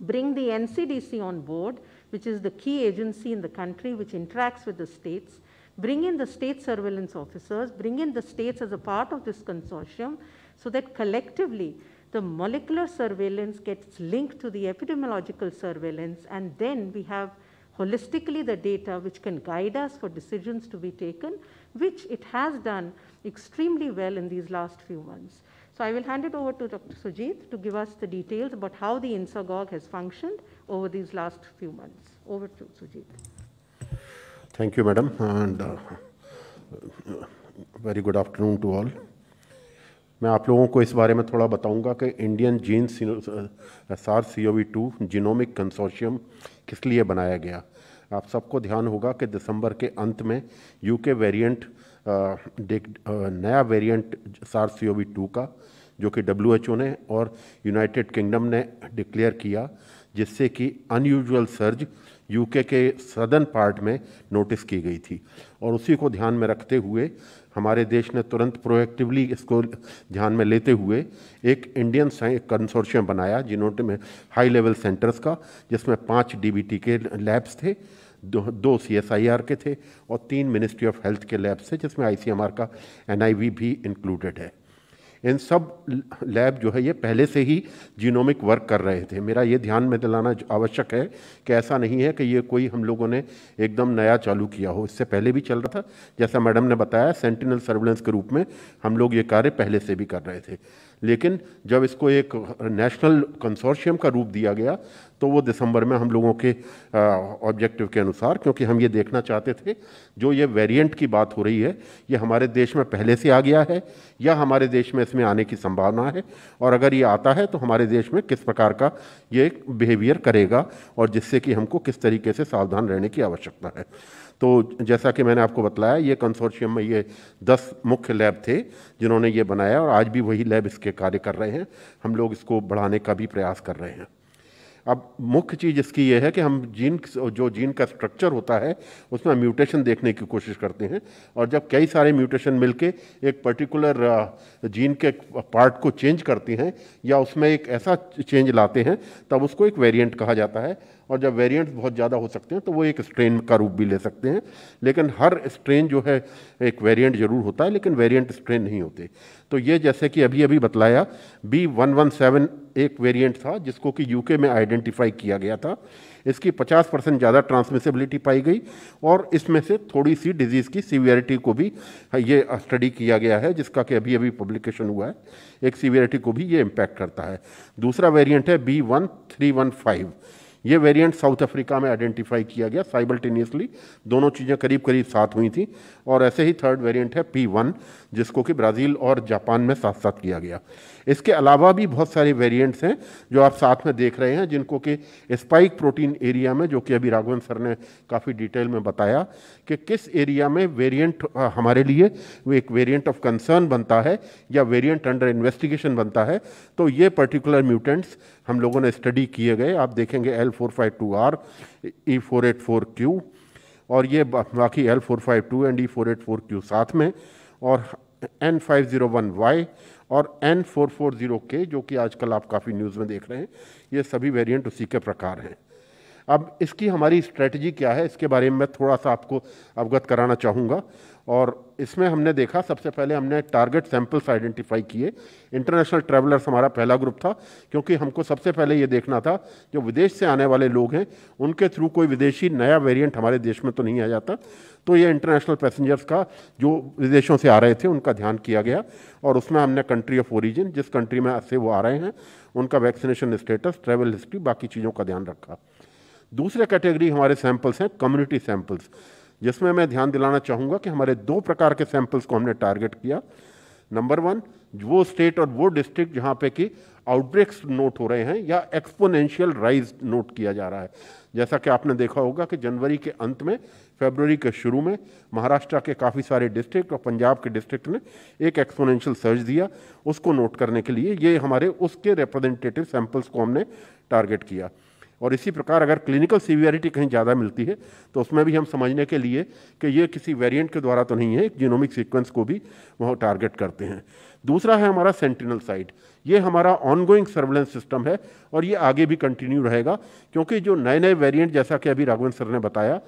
bring the NCDC on board, which is the key agency in the country which interacts with the states, bring in the state surveillance officers, bring in the states as a part of this consortium so that collectively the molecular surveillance gets linked to the epidemiological surveillance, and then we have holistically the data which can guide us for decisions to be taken, which it has done extremely well in these last few months. So I will hand it over to Dr. Sujit to give us the details about how the INSAGOG has functioned over these last few months. Over to Sujit. Thank you, madam, and uh, very good afternoon to all. मैं आप लोगों को इस बारे में थोड़ा बताऊंगा कि Indian gene SARS C O V two genomic consortium किस लिए बनाया गया आप सबको ध्यान होगा कि दिसंबर के अंत में यूके वेरिएंट नया वेरिएंट सार सी ओ वी टू का जो कि डब्ल्यू एच ओ ने और यूनाइटेड किंगडम ने डिक्लेयर किया जिससे कि अनयूजुअल सर्ज यूके के सदर्न पार्ट में नोटिस की गई थी और उसी को ध्यान में रखते हुए हमारे देश ने तुरंत प्रोएक्टिवली इसको ध्यान में लेते हुए एक इंडियन कंसोर्शियम बनाया जिन्होंने में हाई लेवल सेंटर्स का जिसमें पाँच डीबीटी के लैब्स थे दो दो सी एस आई आर के थे और तीन मिनिस्ट्री ऑफ हेल्थ के लैब्स थे जिसमें आई सी एम आर का एन आई वी भी इंक्लूडेड है इन सब लैब जो है ये पहले से ही जीनोमिक वर्क कर रहे थे मेरा ये ध्यान में दिलाना आवश्यक है कि ऐसा नहीं है कि ये कोई हम लोगों ने एकदम नया चालू किया हो इससे पहले भी चल रहा था जैसा मैडम ने बताया सेंटिनल सर्विलेंस के रूप में हम लोग ये कार्य पहले से भी कर रहे थे लेकिन जब इसको एक नेशनल कंसोर्शियम का रूप दिया गया तो वो दिसंबर में हम लोगों के ऑब्जेक्टिव के अनुसार क्योंकि हम ये देखना चाहते थे जो ये वेरिएंट की बात हो रही है ये हमारे देश में पहले से आ गया है या हमारे देश में इसमें आने की संभावना है और अगर ये आता है तो हमारे देश में किस प्रकार का ये बिहेवियर करेगा और जिससे कि हमको किस तरीके से सावधान रहने की आवश्यकता है तो जैसा कि मैंने आपको बताया ये कंसोर्शियम में ये दस मुख्य लैब थे जिन्होंने ये बनाया और आज भी वही लैब इसके कार्य कर रहे हैं हम लोग इसको बढ़ाने का भी प्रयास कर रहे हैं अब मुख्य चीज़ इसकी यह है कि हम जीन जो जीन का स्ट्रक्चर होता है उसमें म्यूटेशन देखने की कोशिश करते हैं और जब कई सारे म्यूटेशन मिलके एक पर्टिकुलर जीन uh, के पार्ट को चेंज करते हैं या उसमें एक ऐसा चेंज लाते हैं तब उसको एक वेरिएंट कहा जाता है और जब वेरिएंट्स बहुत ज़्यादा हो सकते हैं तो वो एक स्ट्रेन का रूप भी ले सकते हैं लेकिन हर स्ट्रेन जो है एक वेरिएंट जरूर होता है लेकिन वेरिएंट स्ट्रेन नहीं होते तो ये जैसे कि अभी अभी बतलाया बी वन वन सेवन एक वेरिएंट था जिसको कि यूके में आइडेंटिफाई किया गया था इसकी 50 परसेंट ज़्यादा ट्रांसमिसिबिलिटी पाई गई और इसमें से थोड़ी सी डिजीज़ की सीवियरिटी को भी हाँ, ये स्टडी किया गया है जिसका कि अभी अभी पब्लिकेशन हुआ है एक सीवियरिटी को भी ये इम्पैक्ट करता है दूसरा वेरिएंट है B one three one five ये वेरिएंट साउथ अफ्रीका में आइडेंटिफाई किया गया साइबल्टेनियसली दोनों चीज़ें करीब करीब साथ हुई थी और ऐसे ही थर्ड वेरिएंट है पी वन जिसको कि ब्राज़ील और जापान में साथ साथ किया गया इसके अलावा भी बहुत सारे वेरिएंट्स हैं जो आप साथ में देख रहे हैं जिनको कि स्पाइक प्रोटीन एरिया में जो कि अभी राघवन सर ने काफ़ी डिटेल में बताया कि किस एरिया में वेरिएंट हमारे लिए वो एक वेरिएंट ऑफ कंसर्न बनता है या वेरिएंट अंडर इन्वेस्टिगेशन बनता है तो ये पर्टिकुलर म्यूटेंट्स हम लोगों ने स्टडी किए गए आप देखेंगे L four five two R E four eight four Q और ये बाकी L four five two and E four eight four Q साथ में और N five zero one Y और एन फोर फोर ज़ीरो के जो कि आजकल आप काफ़ी न्यूज़ में देख रहे हैं ये सभी वेरिएंट उसी के प्रकार हैं अब इसकी हमारी स्ट्रेटजी क्या है इसके बारे में मैं थोड़ा सा आपको अवगत कराना चाहूँगा और इसमें हमने देखा सबसे पहले हमने टारगेट सैंपल्स आइडेंटिफाई किए इंटरनेशनल ट्रैवलर्स हमारा पहला ग्रुप था क्योंकि हमको सबसे पहले ये देखना था जो विदेश से आने वाले लोग हैं उनके थ्रू कोई विदेशी नया वेरिएंट हमारे देश में तो नहीं आ जाता तो ये इंटरनेशनल पैसेंजर्स का जो विदेशों से आ रहे थे उनका ध्यान किया गया और उसमें हमने कंट्री ऑफ ओरिजिन जिस कंट्री में से वो आ रहे हैं उनका वैक्सीनेशन स्टेटस ट्रैवल हिस्ट्री बाकी चीज़ों का ध्यान रखा दूसरे कैटेगरी हमारे सैंपल्स हैं कम्युनिटी सैंपल्स जिसमें मैं ध्यान दिलाना चाहूँगा कि हमारे दो प्रकार के सैंपल्स को हमने टारगेट किया नंबर वन वो स्टेट और वो डिस्ट्रिक्ट जहाँ पे कि आउटब्रेक्स नोट हो रहे हैं या एक्सपोनेंशियल राइज नोट किया जा रहा है जैसा कि आपने देखा होगा कि जनवरी के अंत में फेबररी के शुरू में महाराष्ट्र के काफ़ी सारे डिस्ट्रिक्ट और पंजाब के डिस्ट्रिक्ट ने एक एक्सपोनेंशियल सर्च दिया उसको नोट करने के लिए ये हमारे उसके रिप्रेजेंटेटिव सैंपल्स को हमने टारगेट किया और इसी प्रकार अगर क्लिनिकल सीवियरिटी कहीं ज़्यादा मिलती है तो उसमें भी हम समझने के लिए कि ये किसी वेरिएंट के द्वारा तो नहीं है एक जीनोमिक सीक्वेंस को भी वहाँ टारगेट करते हैं दूसरा है हमारा सेंटिनल साइट ये हमारा ऑनगोइंग सर्वेलेंस सिस्टम है और ये आगे भी कंटिन्यू रहेगा क्योंकि जो नए नए वेरियंट जैसा कि अभी राघवन सर ने बताया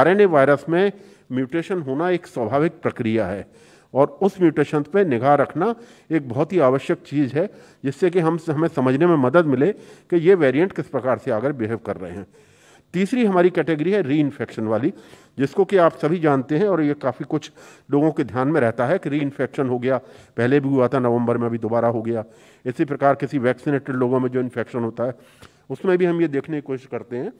आर वायरस में म्यूटेशन होना एक स्वाभाविक प्रक्रिया है और उस म्यूटेशन पे निगाह रखना एक बहुत ही आवश्यक चीज़ है जिससे कि हम हमें समझने में मदद मिले कि ये वेरिएंट किस प्रकार से आगे बिहेव कर रहे हैं तीसरी हमारी कैटेगरी है री इन्फेक्शन वाली जिसको कि आप सभी जानते हैं और ये काफ़ी कुछ लोगों के ध्यान में रहता है कि री इन्फेक्शन हो गया पहले भी हुआ था नवंबर में अभी दोबारा हो गया इसी प्रकार किसी वैक्सीनेटेड लोगों में जो इन्फेक्शन होता है उसमें भी हम ये देखने की कोशिश करते हैं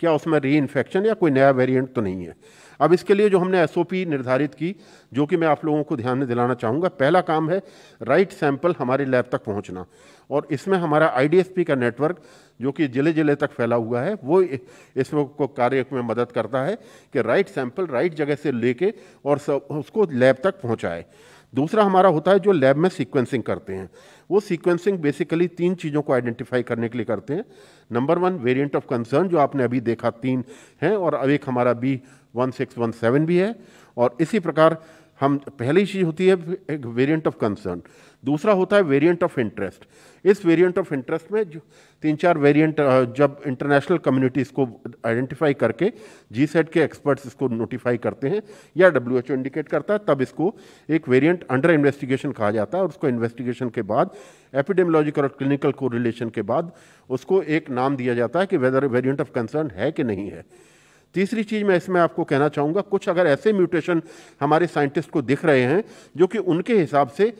क्या उसमें री इन्फेक्शन या कोई नया वेरियंट तो नहीं है अब इसके लिए जो हमने एसओपी निर्धारित की जो कि मैं आप लोगों को ध्यान में दिलाना चाहूँगा पहला काम है राइट सैंपल हमारे लैब तक पहुँचना और इसमें हमारा आईडीएसपी का नेटवर्क जो कि ज़िले ज़िले तक फैला हुआ है वो इस को कार्य में मदद करता है कि राइट सैंपल राइट जगह से लेके और सब उसको लैब तक पहुँचाए दूसरा हमारा होता है जो लैब में सीक्वेंसिंग करते हैं वो सीक्वेंसिंग बेसिकली तीन चीज़ों को आइडेंटिफाई करने के लिए करते हैं number one variant of concern जो आपने अभी देखा तीन हैं और अब एक हमारा बी 1617 भी है और इसी प्रकार हम पहली चीज़ होती है एक वेरिएंट ऑफ कंसर्न दूसरा होता है वेरिएंट ऑफ इंटरेस्ट इस वेरिएंट ऑफ इंटरेस्ट में जो तीन चार वेरिएंट जब इंटरनेशनल कम्युनिटीज़ को आइडेंटिफाई करके जी सेट के एक्सपर्ट्स इसको नोटिफाई करते हैं या डब्ल्यू एच ओ इंडिकेट करता है तब इसको एक वेरिएंट अंडर इन्वेस्टिगेशन कहा जाता है और उसको इन्वेस्टिगेशन के बाद एपिडेमोलॉजिकल और क्लिनिकल कोरिलेशन के बाद उसको एक नाम दिया जाता है कि वेदर वेरियंट ऑफ कंसर्न है कि नहीं है तीसरी चीज़ मैं इसमें आपको कहना चाहूँगा कुछ अगर ऐसे म्यूटेशन हमारे साइंटिस्ट को दिख रहे हैं जो कि उनके हिसाब से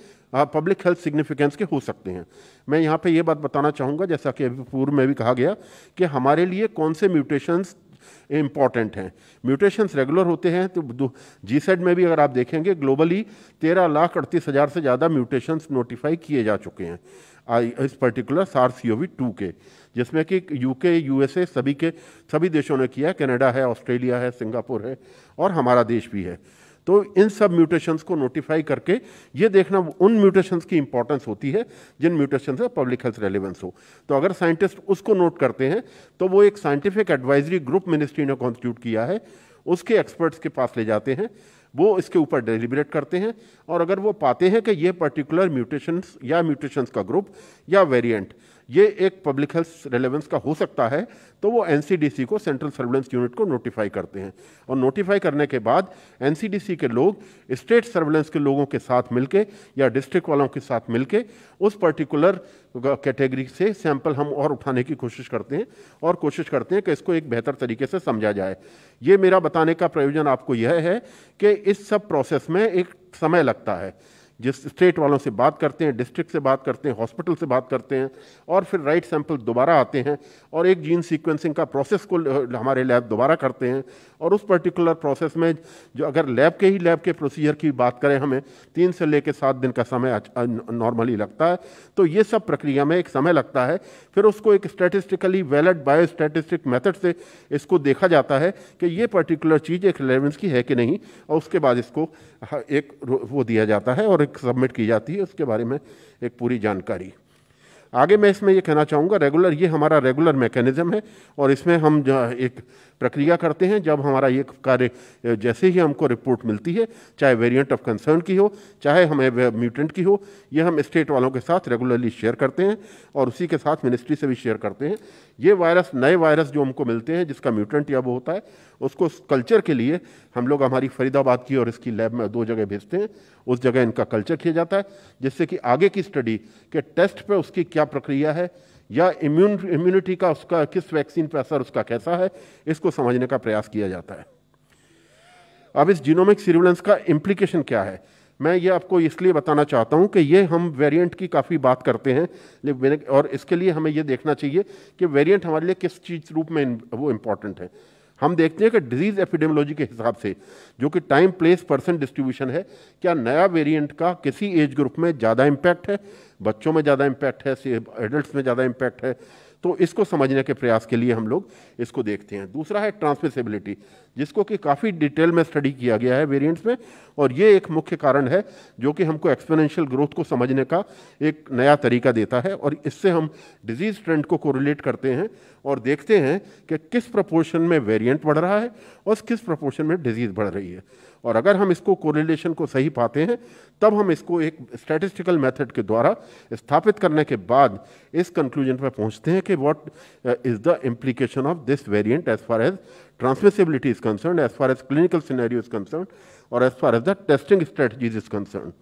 पब्लिक हेल्थ सिग्निफिकेंस के हो सकते हैं मैं यहाँ पे ये बात बताना चाहूँगा जैसा कि अभी पूर्व में भी कहा गया कि हमारे लिए कौन से म्यूटेशंस इम्पॉर्टेंट हैं म्यूटेशंस रेगुलर होते हैं तो जी सेड में भी अगर आप देखेंगे ग्लोबली तेरह लाख अड़तीस हज़ार से ज़्यादा म्यूटेशंस नोटिफाई किए जा चुके हैं आई इस पर्टिकुलर सार सी ओ वी टू के जिसमें कि यूके यूएसए सभी के सभी देशों ने किया कनाडा है ऑस्ट्रेलिया है सिंगापुर है और हमारा देश भी है तो इन सब म्यूटेशंस को नोटिफाई करके ये देखना उन म्यूटेशंस की इंपॉर्टेंस होती है जिन म्यूटेशन से पब्लिक हेल्थ रेलिवेंस हो तो अगर साइंटिस्ट उसको नोट करते हैं तो वो एक साइंटिफिक एडवाइजरी ग्रुप मिनिस्ट्री ने कॉन्स्टिट्यूट किया है उसके एक्सपर्ट्स के पास ले जाते हैं वो इसके ऊपर डेलिब्रेट करते हैं और अगर वो पाते हैं कि ये पर्टिकुलर म्यूटेशंस या म्यूटेशंस का ग्रुप या वेरिएंट ये एक पब्लिक हेल्थ रेलेवेंस का हो सकता है तो वो एन को सेंट्रल सर्वेलेंस यूनिट को नोटिफाई करते हैं और नोटिफाई करने के बाद एन के लोग स्टेट सर्वेलेंस के लोगों के साथ मिलके या डिस्ट्रिक्ट वालों के साथ मिलके उस पर्टिकुलर कैटेगरी से सैंपल हम और उठाने की कोशिश करते हैं और कोशिश करते हैं कि इसको एक बेहतर तरीके से समझा जाए ये मेरा बताने का प्रयोजन आपको यह है कि इस सब प्रोसेस में एक समय लगता है जिस स्टेट वालों से बात करते हैं डिस्ट्रिक्ट से बात करते हैं हॉस्पिटल से बात करते हैं और फिर राइट सैंपल दोबारा आते हैं और एक जीन सीक्वेंसिंग का प्रोसेस को हमारे लैब दोबारा करते हैं और उस पर्टिकुलर प्रोसेस में जो अगर लैब के ही लैब के प्रोसीजर की बात करें हमें तीन से लेकर सात दिन का समय नॉर्मली लगता है तो ये सब प्रक्रिया में एक समय लगता है फिर उसको एक statistically valid bio statistic method से इसको देखा जाता है कि ये पर्टिकुलर चीज़ एक रिलेवेंस की है कि नहीं और उसके बाद इसको एक वो दिया जाता है और एक सबमिट की जाती है उसके बारे में एक पूरी जानकारी आगे मैं इसमें ये कहना चाहूँगा रेगुलर ये हमारा रेगुलर मैकेनिज़्म है और इसमें हम जो एक प्रक्रिया करते हैं जब हमारा ये कार्य जैसे ही हमको रिपोर्ट मिलती है चाहे वेरिएंट ऑफ कंसर्न की हो चाहे हमें म्यूटेंट की हो ये हम स्टेट वालों के साथ रेगुलरली शेयर करते हैं और उसी के साथ मिनिस्ट्री से भी शेयर करते हैं ये वायरस नए वायरस जो हमको मिलते हैं जिसका म्यूटेंट या वो होता है उसको कल्चर के लिए हम लोग हमारी फरीदाबाद की और इसकी लैब में दो जगह भेजते हैं उस जगह इनका कल्चर किया जाता है जिससे कि आगे की स्टडी के टेस्ट पर उसकी क्या प्रक्रिया है या इम्यून इम्यूनिटी का उसका किस वैक्सीन पर असर उसका कैसा है इसको समझने का प्रयास किया जाता है अब इस जीनोमिक सर्विलेंस का इम्प्लीकेशन क्या है मैं ये आपको इसलिए बताना चाहता हूँ कि ये हम वेरिएंट की काफ़ी बात करते हैं और इसके लिए हमें ये देखना चाहिए कि वेरिएंट हमारे लिए किस चीज़ रूप में वो इम्पॉर्टेंट है हम देखते हैं कि डिजीज़ एपिडेमोलॉजी के हिसाब से जो कि टाइम प्लेस पर्सन डिस्ट्रीब्यूशन है क्या नया वेरिएंट का किसी एज ग्रुप में ज़्यादा इम्पैक्ट है बच्चों में ज़्यादा इम्पैक्ट है एडल्ट में ज़्यादा इम्पैक्ट है तो इसको समझने के प्रयास के लिए हम लोग इसको देखते हैं दूसरा है ट्रांसमिसिबिलिटी जिसको कि काफ़ी डिटेल में स्टडी किया गया है वेरिएंट्स में और ये एक मुख्य कारण है जो कि हमको एक्सपोनेंशियल ग्रोथ को समझने का एक नया तरीका देता है और इससे हम डिजीज़ ट्रेंड को कोरिलेट करते हैं और देखते हैं कि किस प्रपोर्शन में वेरियंट बढ़ रहा है और किस प्रपोर्शन में डिजीज़ बढ़ रही है और अगर हम इसको कोरिलेशन को सही पाते हैं तब हम इसको एक स्टैटिस्टिकल मेथड के द्वारा स्थापित करने के बाद इस कंक्लूजन पर पहुंचते हैं कि what is the implication of this variant as far as transmissibility is concern as far as clinical scenario is concern और as far as the testing strategies is concern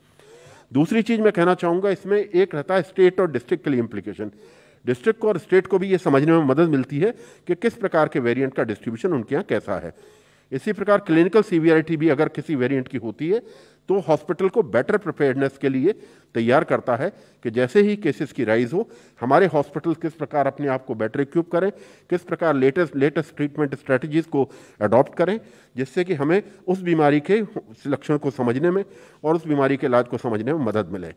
दूसरी चीज़ मैं कहना चाहूँगा इसमें एक रहता है स्टेट और डिस्ट्रिक्ट के लिए इम्प्लीकेशन डिस्ट्रिक्ट को और स्टेट को भी ये समझने में मदद मिलती है कि किस प्रकार के वेरिएंट का डिस्ट्रीब्यूशन उनके यहाँ कैसा है इसी प्रकार क्लिनिकल सीवियरिटी भी अगर किसी वेरिएंट की होती है तो हॉस्पिटल को बेटर प्रिपेयरनेस के लिए तैयार करता है कि जैसे ही केसेस की राइज हो हमारे हॉस्पिटल किस प्रकार अपने आप को बेटर इक्विप करें किस प्रकार लेटेस्ट लेटेस्ट ट्रीटमेंट स्ट्रेटजीज़ को अडॉप्ट करें जिससे कि हमें उस बीमारी के लक्षण को समझने में और उस बीमारी के इलाज को समझने में मदद मिले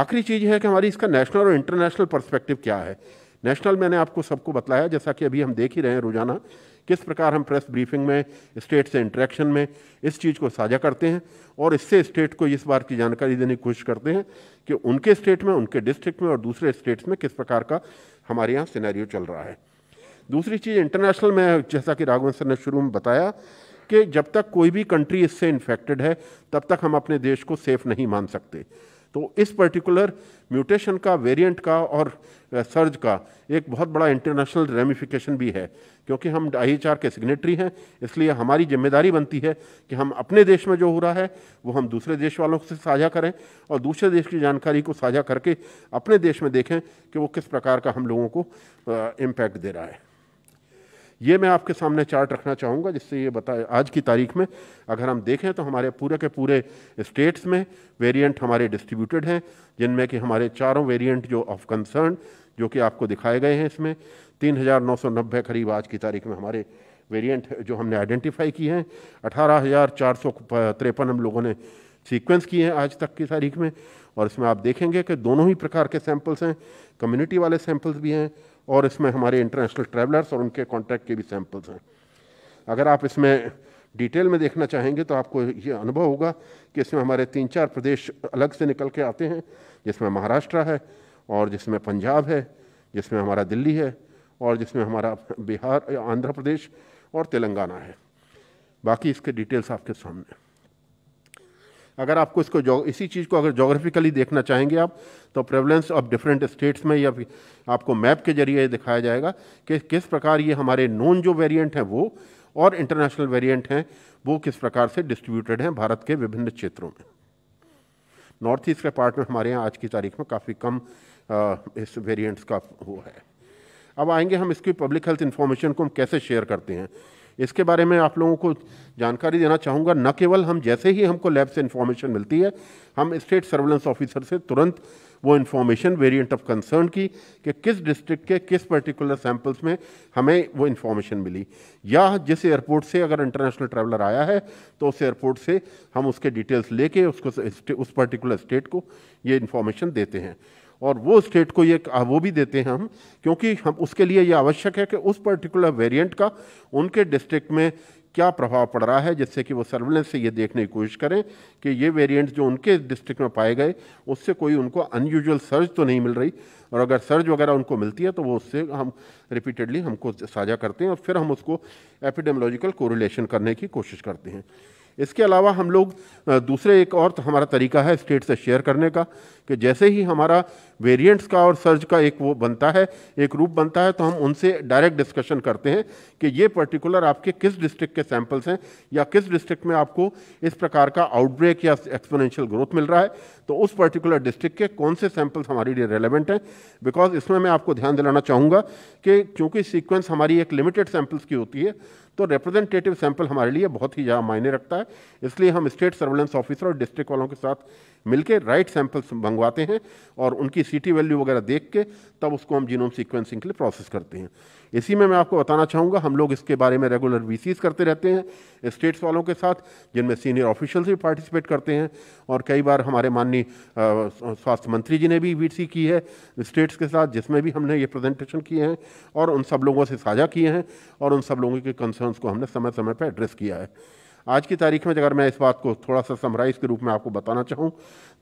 आखिरी चीज़ है कि हमारी इसका नेशनल और इंटरनेशनल परस्पेक्टिव क्या है नेशनल मैंने आपको सबको बताया जैसा कि अभी हम देख ही रहे हैं रोज़ाना किस प्रकार हम प्रेस ब्रीफिंग में स्टेट से इंटरेक्शन में इस चीज़ को साझा करते हैं और इससे स्टेट को इस बार की जानकारी देने की कोशिश करते हैं कि उनके स्टेट में उनके डिस्ट्रिक्ट में और दूसरे स्टेट्स में किस प्रकार का हमारे यहाँ सिनेरियो चल रहा है दूसरी चीज़ इंटरनेशनल में जैसा कि राघवन सर ने शुरू में बताया कि जब तक कोई भी कंट्री इससे इन्फेक्टेड है तब तक हम अपने देश को सेफ नहीं मान सकते तो इस पर्टिकुलर म्यूटेशन का वेरिएंट का और सर्ज का एक बहुत बड़ा इंटरनेशनल रेमिफिकेशन भी है क्योंकि हम आई के सिग्नेटरी हैं इसलिए हमारी जिम्मेदारी बनती है कि हम अपने देश में जो हो रहा है वो हम दूसरे देश वालों से साझा करें और दूसरे देश की जानकारी को साझा करके अपने देश में देखें कि वो किस प्रकार का हम लोगों को इम्पैक्ट दे रहा है ये मैं आपके सामने चार्ट रखना चाहूँगा जिससे ये बताए आज की तारीख में अगर हम देखें तो हमारे पूरे के पूरे स्टेट्स में वेरिएंट हमारे डिस्ट्रीब्यूटेड हैं जिनमें कि हमारे चारों वेरिएंट जो ऑफ कंसर्न जो कि आपको दिखाए गए हैं इसमें तीन हज़ार नौ सौ नब्बे करीब आज की तारीख में हमारे वेरियंट जो हमने आइडेंटिफाई किए हैं अठारह हज़ार चार सौ तिरपन हम लोगों ने सीक्वेंस किए हैं आज तक की तारीख में और इसमें आप देखेंगे कि दोनों ही प्रकार के सैंपल्स हैं कम्युनिटी वाले सैंपल्स भी हैं और इसमें हमारे इंटरनेशनल ट्रैवलर्स और उनके कॉन्टैक्ट के भी सैंपल्स हैं अगर आप इसमें डिटेल में देखना चाहेंगे तो आपको ये अनुभव होगा कि इसमें हमारे तीन चार प्रदेश अलग से निकल के आते हैं जिसमें महाराष्ट्र है और जिसमें पंजाब है जिसमें हमारा दिल्ली है और जिसमें हमारा बिहार आंध्र प्रदेश और तेलंगाना है बाकी इसके डिटेल्स आपके सामने अगर आपको इसको इसी चीज़ को अगर जोग्राफिकली देखना चाहेंगे आप तो प्रेवलेंस ऑफ डिफरेंट स्टेट्स में या आपको मैप के जरिए दिखाया जाएगा कि किस प्रकार ये हमारे नॉन जो वेरिएंट हैं वो और इंटरनेशनल वेरिएंट हैं वो किस प्रकार से डिस्ट्रीब्यूटेड हैं भारत के विभिन्न क्षेत्रों में नॉर्थ ईस्ट के पार्ट में हमारे यहाँ आज की तारीख में काफ़ी कम आ, इस वेरिएंट्स का वो है अब आएंगे हम इसकी पब्लिक हेल्थ इन्फॉर्मेशन को हम कैसे शेयर करते हैं इसके बारे में आप लोगों को जानकारी देना चाहूँगा न केवल हम जैसे ही हमको लैब से इन्फॉर्मेशन मिलती है हम स्टेट सर्वेलेंस ऑफिसर से तुरंत वो इन्फॉर्मेशन वेरिएंट ऑफ कंसर्न की कि किस डिस्ट्रिक्ट के किस पर्टिकुलर सैंपल्स में हमें वो इन्फॉर्मेशन मिली या जिस एयरपोर्ट से अगर इंटरनेशनल ट्रैवलर आया है तो उस एयरपोर्ट से हम उसके डिटेल्स लेके उसको उस पर्टिकुलर स्टेट को ये इन्फॉर्मेशन देते हैं और वो स्टेट को ये वो भी देते हैं हम क्योंकि हम उसके लिए ये आवश्यक है कि उस पर्टिकुलर वेरिएंट का उनके डिस्ट्रिक्ट में क्या प्रभाव पड़ रहा है जिससे कि वो सर्विलेंस से ये देखने की कोशिश करें कि ये वेरिएंट जो उनके डिस्ट्रिक्ट में पाए गए उससे कोई उनको अनयूजल सर्ज तो नहीं मिल रही और अगर सर्ज वगैरह उनको मिलती है तो वो उससे हम रिपीटेडली हमको साझा करते हैं और फिर हम उसको एपिडेमोलॉजिकल कोरिलेशन करने की कोशिश करते हैं इसके अलावा हम लोग दूसरे एक और हमारा तरीका है स्टेट से शेयर करने का कि जैसे ही हमारा वेरिएंट्स का और सर्ज का एक वो बनता है एक रूप बनता है तो हम उनसे डायरेक्ट डिस्कशन करते हैं कि ये पर्टिकुलर आपके किस डिस्ट्रिक्ट के सैंपल्स हैं या किस डिस्ट्रिक्ट में आपको इस प्रकार का आउटब्रेक या एक्सपोनेंशियल ग्रोथ मिल रहा है तो उस पर्टिकुलर डिस्ट्रिक्ट के कौन से सैंपल्स हमारे लिए रेलिवेंट हैं बिकॉज इसमें मैं आपको ध्यान दिलाना चाहूँगा कि क्योंकि सिक्वेंस हमारी एक लिमिटेड सैंपल्स की होती है तो रिप्रेजेंटेटिव सैंपल हमारे लिए बहुत ही ज़्यादा मायने रखता है इसलिए हम स्टेट सर्वेलेंस ऑफिसर और डिस्ट्रिक्ट वालों के साथ मिलके राइट सैंपल्स मंगवाते हैं और उनकी सीटी वैल्यू वगैरह देख के तब उसको हम जीनोम सीक्वेंसिंग के लिए प्रोसेस करते हैं इसी में मैं आपको बताना चाहूँगा हम लोग इसके बारे में रेगुलर वी करते रहते हैं स्टेट्स वालों के साथ जिनमें सीनियर ऑफिशियल्स भी पार्टिसिपेट करते हैं और कई बार हमारे माननीय स्वास्थ्य मंत्री जी ने भी वी की है स्टेट्स के साथ जिसमें भी हमने ये प्रेजेंटेशन किए हैं और उन सब लोगों से साझा किए हैं और उन सब लोगों के कंसर्न्स को हमने समय समय पर एड्रेस किया है आज की तारीख में अगर मैं इस बात को थोड़ा सा समराइज के रूप में आपको बताना चाहूँ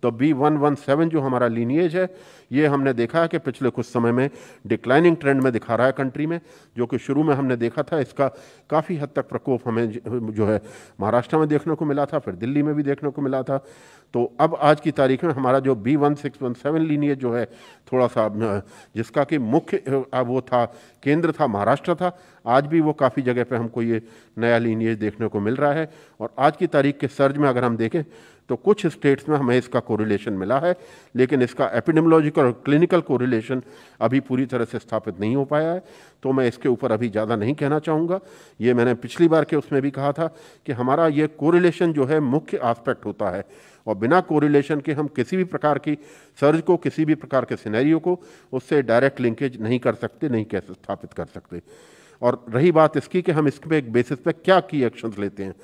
तो बी वन वन सेवन जो हमारा लीनिएज है ये हमने देखा है कि पिछले कुछ समय में डिक्लाइनिंग ट्रेंड में दिखा रहा है कंट्री में जो कि शुरू में हमने देखा था इसका काफ़ी हद तक प्रकोप हमें जो है महाराष्ट्र में देखने को मिला था फिर दिल्ली में भी देखने को मिला था तो अब आज की तारीख में हमारा जो B one six one seven lineage जो है थोड़ा सा जिसका कि मुख्य अब वो था केंद्र था महाराष्ट्र था आज भी वो काफ़ी जगह पे हमको ये नया लीनियज देखने को मिल रहा है और आज की तारीख के सर्ज में अगर हम देखें तो कुछ स्टेट्स में हमें इसका कोरिलेशन मिला है लेकिन इसका एपिडेमोलॉजिकल और क्लिनिकल कोरिलेशन अभी पूरी तरह से स्थापित नहीं हो पाया है तो मैं इसके ऊपर अभी ज़्यादा नहीं कहना चाहूँगा ये मैंने पिछली बार के उसमें भी कहा था कि हमारा ये कोरिलेशन जो है मुख्य आस्पेक्ट होता है और बिना कोरिलेशन के हम किसी भी प्रकार की सर्ज को किसी भी प्रकार के सिनेरियो को उससे डायरेक्ट लिंकेज नहीं कर सकते नहीं कैसे स्थापित कर सकते और रही बात इसकी कि हम इसके एक बेसिस पे क्या की एक्शंस लेते हैं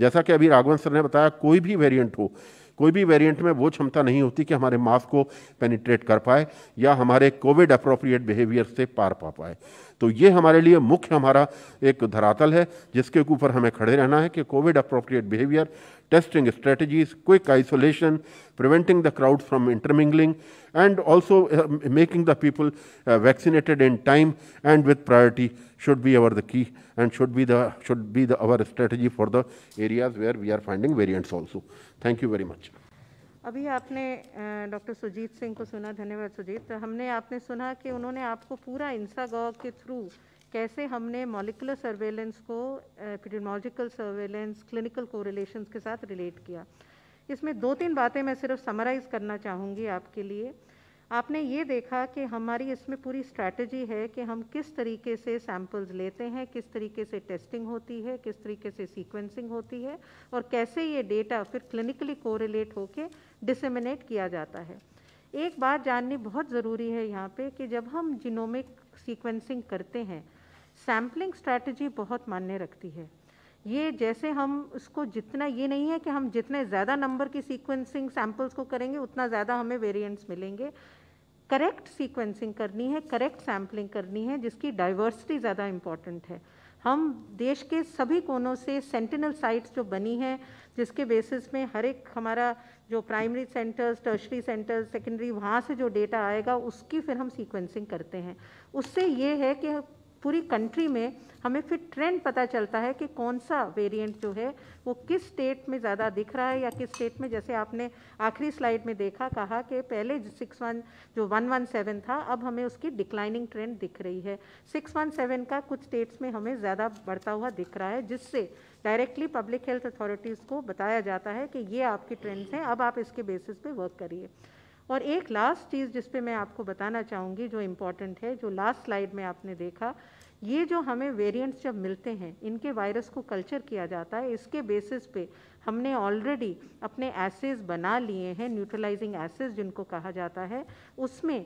जैसा कि अभी राघवन सर ने बताया कोई भी वेरिएंट हो कोई भी वेरिएंट में वो क्षमता नहीं होती कि हमारे मास को पेनिट्रेट कर पाए या हमारे कोविड अप्रोप्रिएट बिहेवियर से पार पा पाए तो ये हमारे लिए मुख्य हमारा एक धरातल है जिसके ऊपर हमें खड़े रहना है कि COVID appropriate behaviour testing strategies, quick isolation, preventing the crowds from intermingling, and also uh, making the people uh, vaccinated in time and with priority should be our the key and should be the should be the our strategy for the areas where we are finding variants also. Thank you very much. अभी आपने doctor Sujit Singh को सुना धन्यवाद सुजीत हमने आपने सुना कि उन्होंने आपको पूरा इंसागॉग के थ्रू कैसे हमने मॉलिकुलर सर्वेलेंस को एपिडेमोलॉजिकल सर्वेलेंस क्लिनिकल कोरिलेशन के साथ रिलेट किया इसमें दो तीन बातें मैं सिर्फ समराइज करना चाहूँगी आपके लिए आपने ये देखा कि हमारी इसमें पूरी स्ट्रैटेजी है कि हम किस तरीके से सैंपल्स लेते हैं किस तरीके से टेस्टिंग होती है किस तरीके से सीक्वेंसिंग होती है और कैसे ये डेटा फिर क्लिनिकली कोरिलेट होकर डिसमिनेट किया जाता है एक बात जाननी बहुत ज़रूरी है यहाँ पे कि जब हम जिनोमिक सीक्वेंसिंग करते हैं सैम्पलिंग स्ट्रैटेजी बहुत मान्य रखती है ये जैसे हम उसको जितना ये नहीं है कि हम जितने ज़्यादा नंबर की सीक्वेंसिंग सैम्पल्स को करेंगे उतना ज़्यादा हमें वेरिएंट्स मिलेंगे करेक्ट सीक्वेंसिंग करनी है करेक्ट सैम्पलिंग करनी है जिसकी डाइवर्सिटी ज़्यादा इम्पॉर्टेंट है हम देश के सभी कोनों से सेंटिनल साइट्स जो बनी हैं जिसके बेसिस में हर एक हमारा जो primary centres tertiary centres secondary वहाँ से जो डेटा आएगा उसकी फिर हम सीक्वेंसिंग करते हैं उससे ये है कि पूरी कंट्री में हमें फिर ट्रेंड पता चलता है कि कौन सा वेरिएंट जो है वो किस स्टेट में ज़्यादा दिख रहा है या किस स्टेट में जैसे आपने आखिरी स्लाइड में देखा कहा कि पहले सिक्स वन जो वन वन सेवन था अब हमें उसकी डिक्लाइनिंग ट्रेंड दिख रही है सिक्स वन सेवन का कुछ स्टेट्स में हमें ज़्यादा बढ़ता हुआ दिख रहा है जिससे डायरेक्टली पब्लिक हेल्थ अथॉरिटीज़ को बताया जाता है कि ये आपकी ट्रेंड्स हैं अब आप इसके बेसिस पे वर्क करिए और एक लास्ट चीज़ जिस पे मैं आपको बताना चाहूँगी जो इम्पॉर्टेंट है जो लास्ट स्लाइड में आपने देखा ये जो हमें वेरिएंट्स जब मिलते हैं इनके वायरस को कल्चर किया जाता है इसके बेसिस पे हमने ऑलरेडी अपने एसेज बना लिए हैं न्यूट्रलाइजिंग एसेज जिनको कहा जाता है उसमें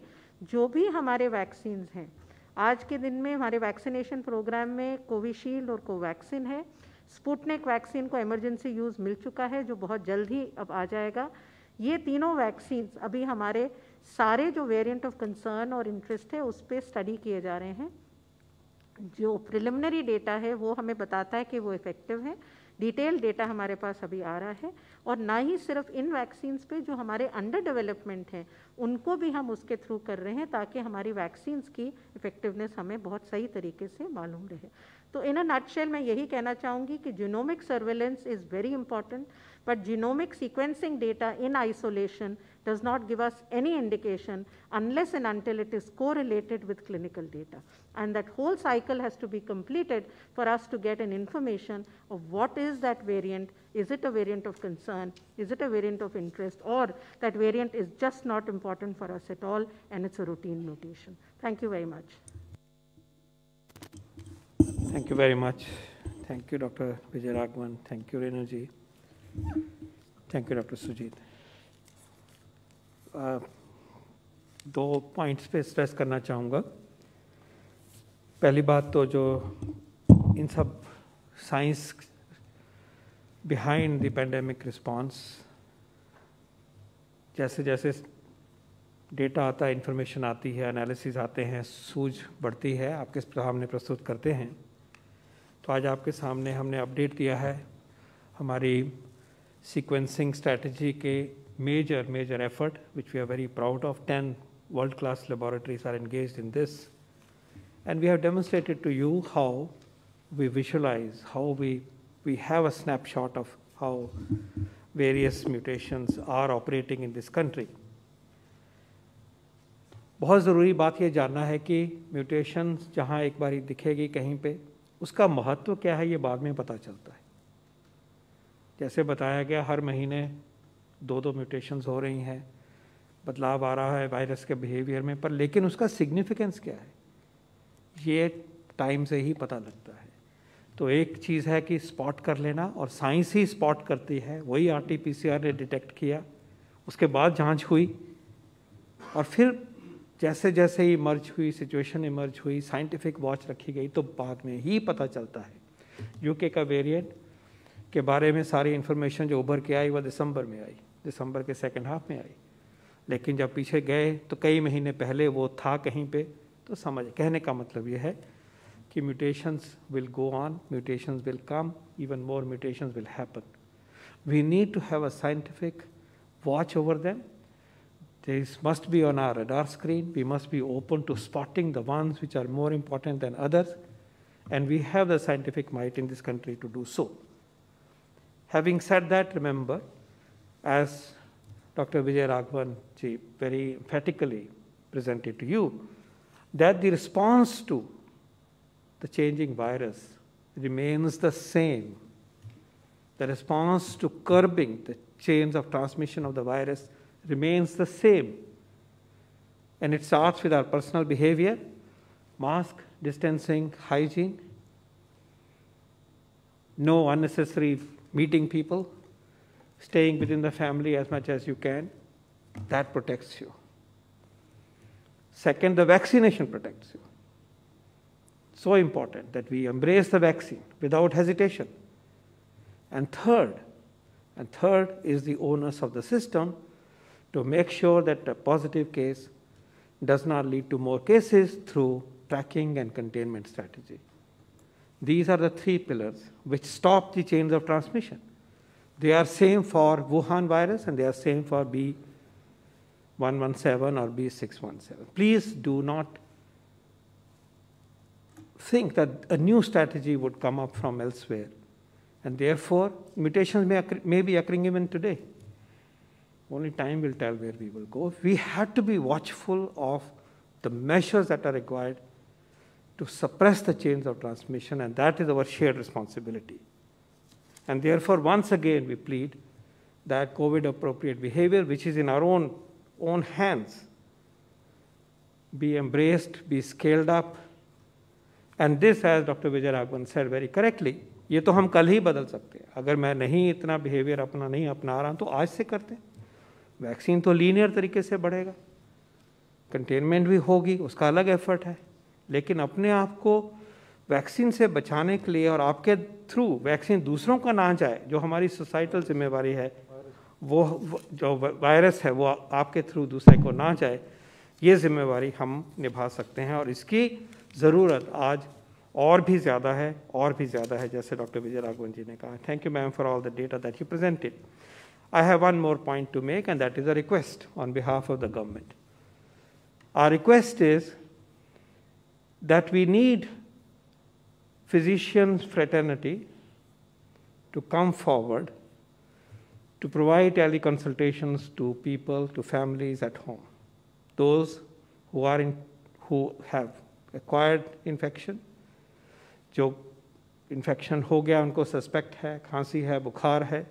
जो भी हमारे वैक्सीन हैं आज के दिन में हमारे वैक्सीनेशन प्रोग्राम में कोविशील्ड और कोवैक्सिन है स्पुटनिक वैक्सीन को इमरजेंसी यूज़ मिल चुका है जो बहुत जल्द ही अब आ जाएगा ये तीनों वैक्सीन अभी हमारे सारे जो वेरिएंट ऑफ कंसर्न और इंटरेस्ट है उस पर स्टडी किए जा रहे हैं जो प्रिलिमिनरी डेटा है वो हमें बताता है कि वो इफ़ेक्टिव है डिटेल डेटा हमारे पास अभी आ रहा है और ना ही सिर्फ इन वैक्सीन्स पे जो हमारे अंडर डेवलपमेंट हैं उनको भी हम उसके थ्रू कर रहे हैं ताकि हमारी वैक्सीन्स की इफ़ेक्टिवनेस हमें बहुत सही तरीके से मालूम रहे तो इन अ नटशेल मैं यही कहना चाहूँगी कि genomic surveillance is very important, but genomic sequencing data in isolation does not give us any indication unless and until it is correlated with clinical data. And that whole cycle has to be completed for us to get an information of what is that variant, is it a variant of concern, is it a variant of interest, or that variant is just not important for us at all and it's a routine mutation. Thank you very much. Thank you very much. Thank you, Dr. Vijay Raghavan. Thank you, Renuji. Thank you, Dr. Sujit. Uh, दो points पे stress करना चाहूँगा पहली बात तो जो इन सब science behind the pandemic response जैसे जैसे डेटा आता है इन्फॉर्मेशन आती है एनालिसिस आते हैं सूझ बढ़ती है आपके सामने प्रस्तुत करते हैं तो आज आपके सामने हमने अपडेट दिया है हमारी सीक्वेंसिंग स्ट्रेटजी के major major effort which we are very proud of ten world class laboratories are engage in this and we have demonstrated to you how we visualise how we we have a snapshot of how various mutations are operating in this country बहुत ज़रूरी बात यह जानना है कि mutation जहाँ एक बारी दिखेगी कहीं पे उसका महत्व क्या है ये बाद में पता चलता है जैसे बताया गया हर महीने दो दो म्यूटेशंस हो रही हैं बदलाव आ रहा है वायरस के बिहेवियर में पर लेकिन उसका सिग्निफिकेंस क्या है ये टाइम से ही पता लगता है तो एक चीज़ है कि स्पॉट कर लेना और साइंस ही स्पॉट करती है वही R T P C R ने डिटेक्ट किया उसके बाद जांच हुई और फिर जैसे जैसे इमर्ज हुई सिचुएशन इमर्ज हुई साइंटिफिक वॉच रखी गई तो बाद में ही पता चलता है यूके का वेरिएंट के बारे में सारी इन्फॉर्मेशन जो उभर के आई वह दिसंबर में आई दिसंबर के सेकेंड हाफ में आई लेकिन जब पीछे गए तो कई महीने पहले वो था कहीं पे तो समझ कहने का मतलब ये है कि mutations will go on mutations will come even more mutations will happen we need to have a scientific watch over them These must be on our radar screen. We must be open to spotting the ones which are more important than others. And we have the scientific might in this country to do so. Having said that, remember, as Dr. Vijay Raghavan ji very emphatically presented to you, that the response to the changing virus remains the same. The response to curbing the chains of transmission of the virus remains the same. And it starts with our personal behavior mask, distancing, hygiene, no unnecessary meeting people, staying within the family as much as you can. That protects you. Second, the vaccination protects you. So important that we embrace the vaccine without hesitation. And third, and third is the onus of the system to make sure that a positive case does not lead to more cases through tracking and containment strategy. These are the three pillars which stop the chains of transmission. They are same for Wuhan virus and they are same for B117 or B617. Please do not think that a new strategy would come up from elsewhere. And therefore, mutations may, may be occurring even today. Only time will tell where we will go. We have to be watchful of the measures that are required to suppress the chains of transmission, and that is our shared responsibility. And therefore, once again, we plead that COVID appropriate behavior, which is in our own, own hands, be embraced, be scaled up. And this, as Dr. Vijay Raghavan said very correctly, ये तो हम कल ही बदल सकते हैं अगर मैं नहीं इतना बिहेवियर अपना नहीं अपना रहा हूं, तो आज से करते हैं वैक्सीन तो लीनियर तरीके से बढ़ेगा कंटेनमेंट भी होगी उसका अलग एफर्ट है लेकिन अपने आप को वैक्सीन से बचाने के लिए और आपके थ्रू वैक्सीन दूसरों का ना जाए जो हमारी सोसाइटल जिम्मेवारी है वो जो वायरस है वो आपके थ्रू दूसरे को ना जाए ये जिम्मेवारी हम निभा सकते हैं और इसकी ज़रूरत आज और भी ज़्यादा है और भी ज़्यादा है जैसे डॉक्टर विजय राघवन जी ने कहा thank you ma'am for all the data that you presented I have one more point to make, and that is a request on behalf of the government. Our request is that we need physicians fraternity to come forward to provide teleconsultations to people, to families at home, those who are in, who have acquired infection, जो infection हो गया उनको suspect है खांसी है बुखार है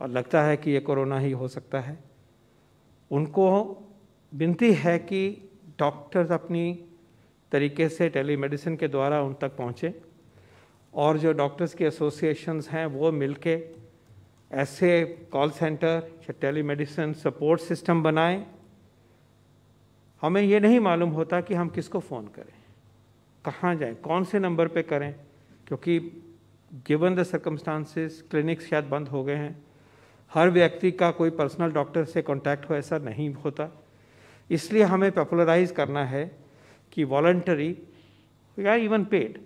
और लगता है कि ये कोरोना ही हो सकता है उनको विनती है कि डॉक्टर्स अपनी तरीके से टेलीमेडिसिन के द्वारा उन तक पहुँचें और जो डॉक्टर्स की एसोसिएशंस हैं वो मिलके ऐसे कॉल सेंटर या टेलीमेडिसिन सपोर्ट सिस्टम बनाएं हमें ये नहीं मालूम होता कि हम किसको फ़ोन करें कहाँ जाएं कौन से नंबर पे करें क्योंकि गिवन द सर्कमस्टांसिस क्लिनिक्स शायद बंद हो गए हैं हर व्यक्ति का कोई पर्सनल डॉक्टर से कांटेक्ट हो ऐसा नहीं होता इसलिए हमें पॉपुलराइज करना है कि वॉल्टरी या आर इवन पेड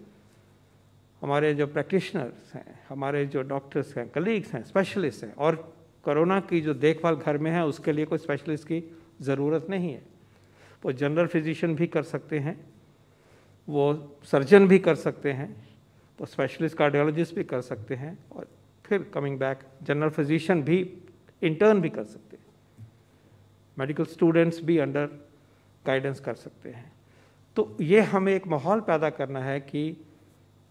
हमारे जो प्रैक्टिशनर्स हैं हमारे जो डॉक्टर्स हैं कलीग्स हैं स्पेशलिस्ट हैं और कोरोना की जो देखभाल घर में है उसके लिए कोई स्पेशलिस्ट की ज़रूरत नहीं है वो जनरल फिजिशियन भी कर सकते हैं वो सर्जन भी कर सकते हैं वो स्पेशलिस्ट कार्डियोलॉजिस्ट भी कर सकते हैं और फिर कमिंग बैक जनरल फिजिशियन भी इंटर्न भी कर सकते हैं मेडिकल स्टूडेंट्स भी अंडर गाइडेंस कर सकते हैं तो ये हमें एक माहौल पैदा करना है कि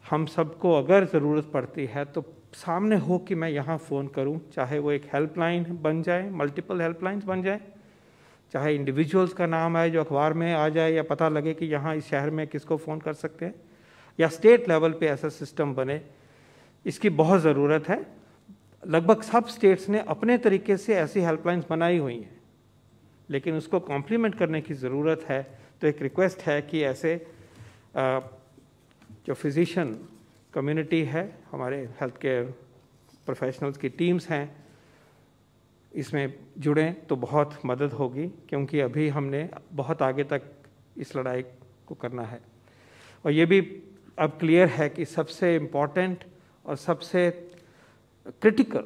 हम सबको अगर ज़रूरत पड़ती है तो सामने हो कि मैं यहाँ फ़ोन करूँ चाहे वो एक हेल्पलाइन बन जाए मल्टीपल हेल्पलाइंस बन जाए चाहे इंडिविजुअल्स का नाम आए जो अखबार में आ जाए या पता लगे कि यहाँ इस शहर में किसको फ़ोन कर सकते हैं या स्टेट लेवल पे ऐसा सिस्टम बने इसकी बहुत ज़रूरत है लगभग सब स्टेट्स ने अपने तरीके से ऐसी हेल्पलाइंस बनाई हुई हैं लेकिन उसको कॉम्प्लीमेंट करने की ज़रूरत है तो एक रिक्वेस्ट है कि ऐसे जो फिजिशियन कम्युनिटी है हमारे हेल्थ केयर प्रोफेशनल्स की टीम्स हैं इसमें जुड़ें तो बहुत मदद होगी क्योंकि अभी हमने बहुत आगे तक इस लड़ाई को करना है और ये भी अब क्लियर है कि सबसे इम्पॉर्टेंट और सबसे क्रिटिकल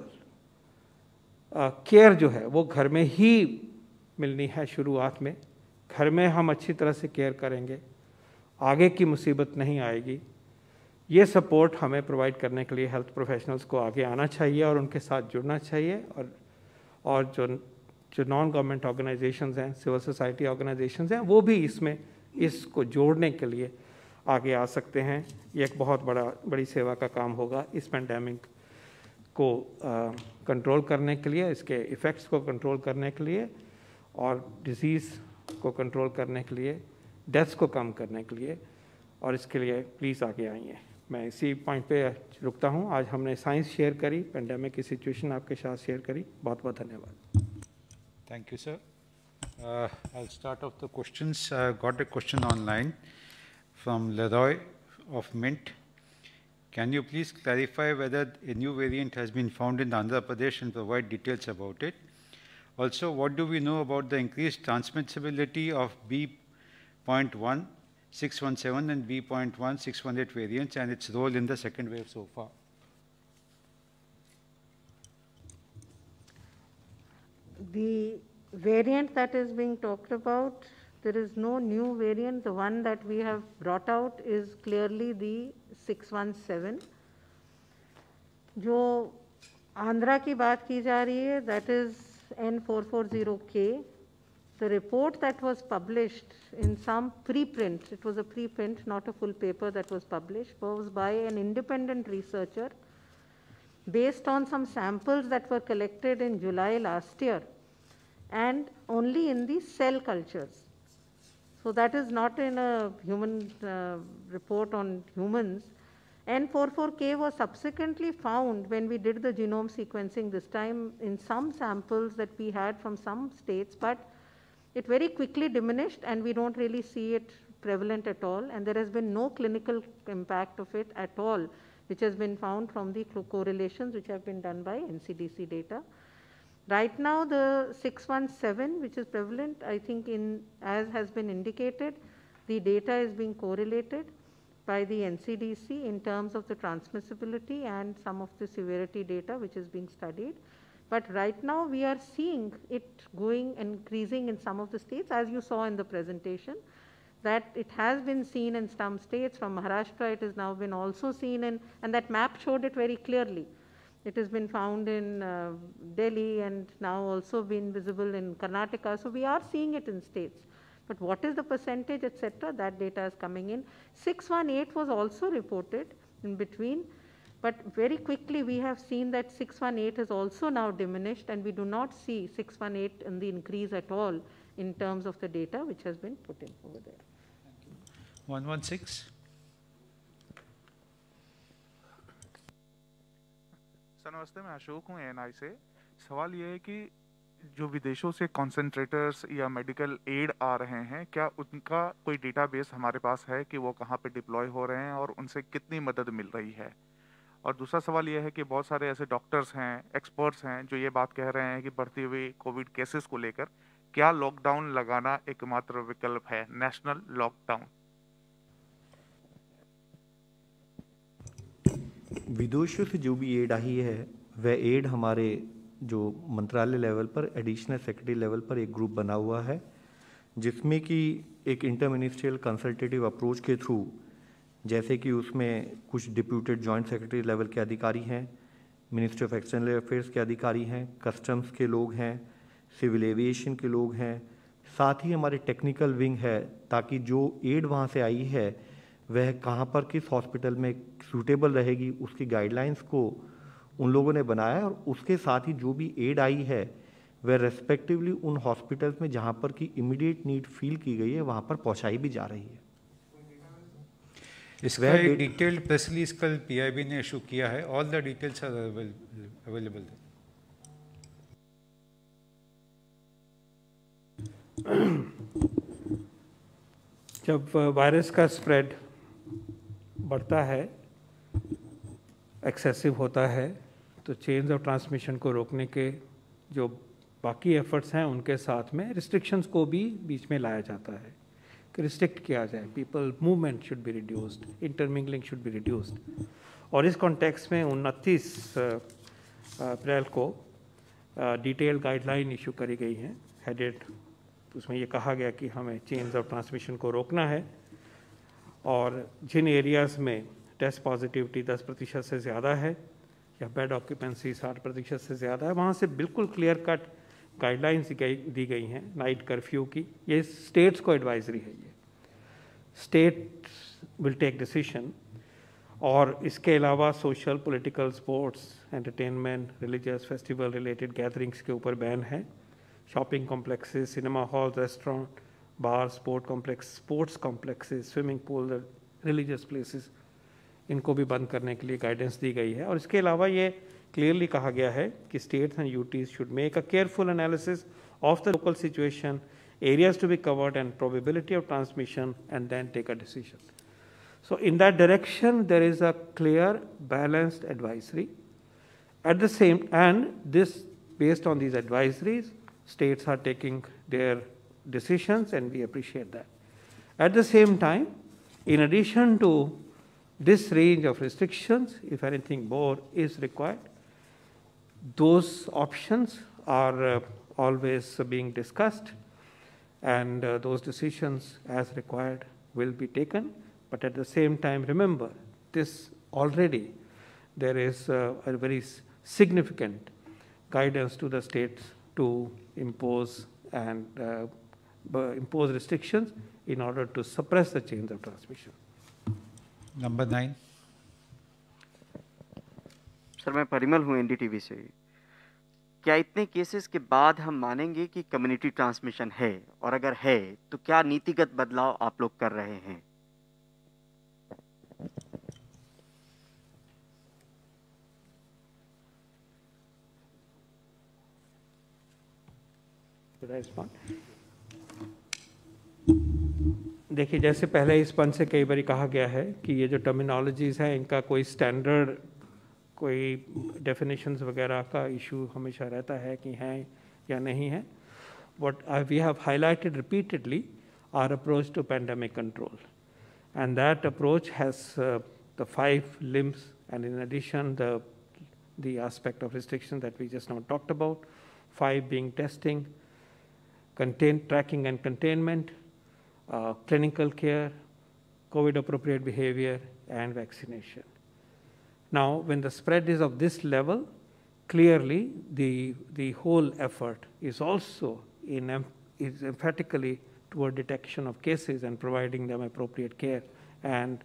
केयर जो है वो घर में ही मिलनी है शुरुआत में घर में हम अच्छी तरह से केयर करेंगे आगे की मुसीबत नहीं आएगी ये सपोर्ट हमें प्रोवाइड करने के लिए हेल्थ प्रोफेशनल्स को आगे आना चाहिए और उनके साथ जुड़ना चाहिए और और जो जो नॉन गवर्नमेंट ऑर्गेनाइजेशंस हैं सिविल सोसाइटी ऑर्गेनाइजेशंस हैं वो भी इसमें इसको जोड़ने के लिए आगे आ सकते हैं ये एक बहुत बड़ा बड़ी सेवा का काम होगा इस पेंडेमिक को कंट्रोल करने के लिए इसके इफ़ेक्ट्स को कंट्रोल करने के लिए और डिज़ीज़ को कंट्रोल करने के लिए डेथ्स को कम करने के लिए और इसके लिए प्लीज़ आगे आइए मैं इसी पॉइंट पे रुकता हूँ आज हमने साइंस शेयर करी पेंडेमिक की सिचुएशन आपके साथ शेयर करी बहुत बहुत धन्यवाद thank you sir I start off the question got a question online from Leroy of Mint. Can you please clarify whether a new variant has been found in Andhra Pradesh and provide details about it? Also, what do we know about the increased transmissibility of B.1617 and B.1618 variants and its role in the second wave so far? The variant that is being talked about there is no new variant. The one that we have brought out is clearly the 617. जो आंध्रा की बात की जा रही है that is N four four zero K. the report that was published in some preprint, it was a preprint, not a full paper that was published, was by an independent researcher based on some samples that were collected in July last year and only in the cell cultures. So that is not in a human uh, report on humans. N44K was subsequently found when we did the genome sequencing this time in some samples that we had from some states, but it very quickly diminished and we don't really see it prevalent at all and there has been no clinical impact of it at all which has been found from the correlations which have been done by NCDC data. Right now the 617 which is prevalent I think in as has been indicated the data is being correlated by the NCDC in terms of the transmissibility and some of the severity data which is being studied. But right now we are seeing it going increasing in some of the states as you saw in the presentation that it has been seen in some states from Maharashtra it has now been also seen in and that map showed it very clearly it has been found in uh, Delhi and now also been visible in Karnataka. So we are seeing it in states. But what is the percentage, etc.? That data is coming in. 618 was also reported in between. But very quickly we have seen that 618 has also now diminished and we do not see 618 in the increase at all in terms of the data which has been put in over there. 116. Sir नमस्ते मैं अशोक हूँ N से सवाल ये है कि जो विदेशों से कॉन्सेंट्रेटर्स या मेडिकल एड आ रहे हैं क्या उनका कोई डेटाबेस हमारे पास है कि वो कहाँ पे डिप्लॉय हो रहे हैं और उनसे कितनी मदद मिल रही है और दूसरा सवाल यह है कि बहुत सारे ऐसे डॉक्टर्स हैं एक्सपर्ट्स हैं जो ये बात कह रहे हैं कि बढ़ती हुई कोविड केसेस को लेकर क्या लॉकडाउन लगाना एकमात्र विकल्प है नेशनल लॉकडाउन विदुषु से जो भी एड आई है वह एड हमारे जो मंत्रालय लेवल पर एडिशनल सेक्रेटरी लेवल पर एक ग्रुप बना हुआ है जिसमें कि एक इंटर मिनिस्ट्रियल कंसल्टेटिव अप्रोच के थ्रू जैसे कि उसमें कुछ डिप्यूटेड जॉइंट सेक्रेटरी लेवल के अधिकारी हैं मिनिस्ट्री ऑफ एक्सटर्नल अफेयर्स के अधिकारी हैं कस्टम्स के लोग हैं सिविल एविएशन के लोग हैं साथ ही हमारे टेक्निकल विंग है ताकि जो एड वहाँ से आई है वह कहाँ पर किस हॉस्पिटल में सूटेबल रहेगी उसकी गाइडलाइंस को उन लोगों ने बनाया और उसके साथ ही जो भी एड आई है वह रेस्पेक्टिवली उन हॉस्पिटल्स में जहाँ पर की इमीडिएट नीड फील की गई है वहाँ पर पहुँचाई भी जा रही है इसका एक डिटेल्ड प्रेस रिलीज कल पीआईबी ने इशू किया है all the details are available जब वायरस का स्प्रेड बढ़ता है एक्सेसिव होता है तो चेंज ऑफ ट्रांसमिशन को रोकने के जो बाकी एफर्ट्स हैं उनके साथ में रिस्ट्रिक्शंस को भी बीच में लाया जाता है कि रिस्ट्रिक्ट किया जाए people movement should be reduced intermingling should be reduced और इस कॉन्टेक्स्ट में उनतीस अप्रैल को डिटेल गाइडलाइन इशू करी गई हैं हेडेड उसमें ये कहा गया कि हमें चेंज ऑफ ट्रांसमिशन को रोकना है और जिन एरियाज़ में टेस्ट पॉजिटिविटी 10 प्रतिशत से ज़्यादा है या बेड ऑक्यूपेंसी 60 प्रतिशत से ज़्यादा है वहाँ से बिल्कुल क्लियर कट गाइडलाइंस दी गई हैं नाइट कर्फ्यू की ये स्टेट्स को एडवाइजरी है ये स्टेट विल टेक डिसीशन और इसके अलावा social political sports entertainment religious festival related gatherings के ऊपर बैन है shopping complexes cinema hall restaurant bar, sport complexes, sports complexes, swimming pools, religious places, इनको भी बंद करने के लिए गाइडेंस दी गई है और इसके अलावा ये क्लियरली कहा गया है कि states and UTs should make a careful analysis of the local situation areas to be covered and probability of transmission and then take a decision. So in that direction, there is a clear, balanced advisory. At the same, and this, based on these advisories, states are taking their decisions and we appreciate that. At the same time, in addition to this range of restrictions, if anything more is required, those options are uh, always being discussed and uh, those decisions as required will be taken. But at the same time, remember, this already there is uh, a very significant guidance to the states to impose and uh, Uh, impose restrictions in order to suppress the chains of transmission. Number nine sir मैं परिमल हूँ NDTV से क्या इतने cases के बाद हम मानेंगे कि कम्युनिटी ट्रांसमिशन है और अगर है तो क्या नीतिगत बदलाव आप लोग कर रहे हैं Should I respond? देखिए जैसे पहले इस पंच से कई बार कहा गया है कि ये जो टर्मिनोलॉजीज़ हैं इनका कोई स्टैंडर्ड कोई डेफिनेशंस वगैरह का इशू हमेशा रहता है कि हैं या नहीं है but I we have highlighted repeatedly our approach to pandemic control and that approach has the five limbs and in addition the the aspect of restriction that we just not talked about five being testing contain tracking and containment uh, clinical care, COVID appropriate behavior, and vaccination. Now, when the spread is of this level, clearly the, the whole effort is also in, is emphatically toward detection of cases and providing them appropriate care and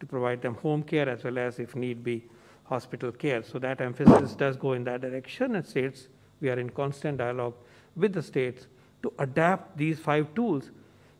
to provide them home care as well as, if need be, hospital care. So that emphasis does go in that direction, and states, we are in constant dialogue with the states to adapt these five tools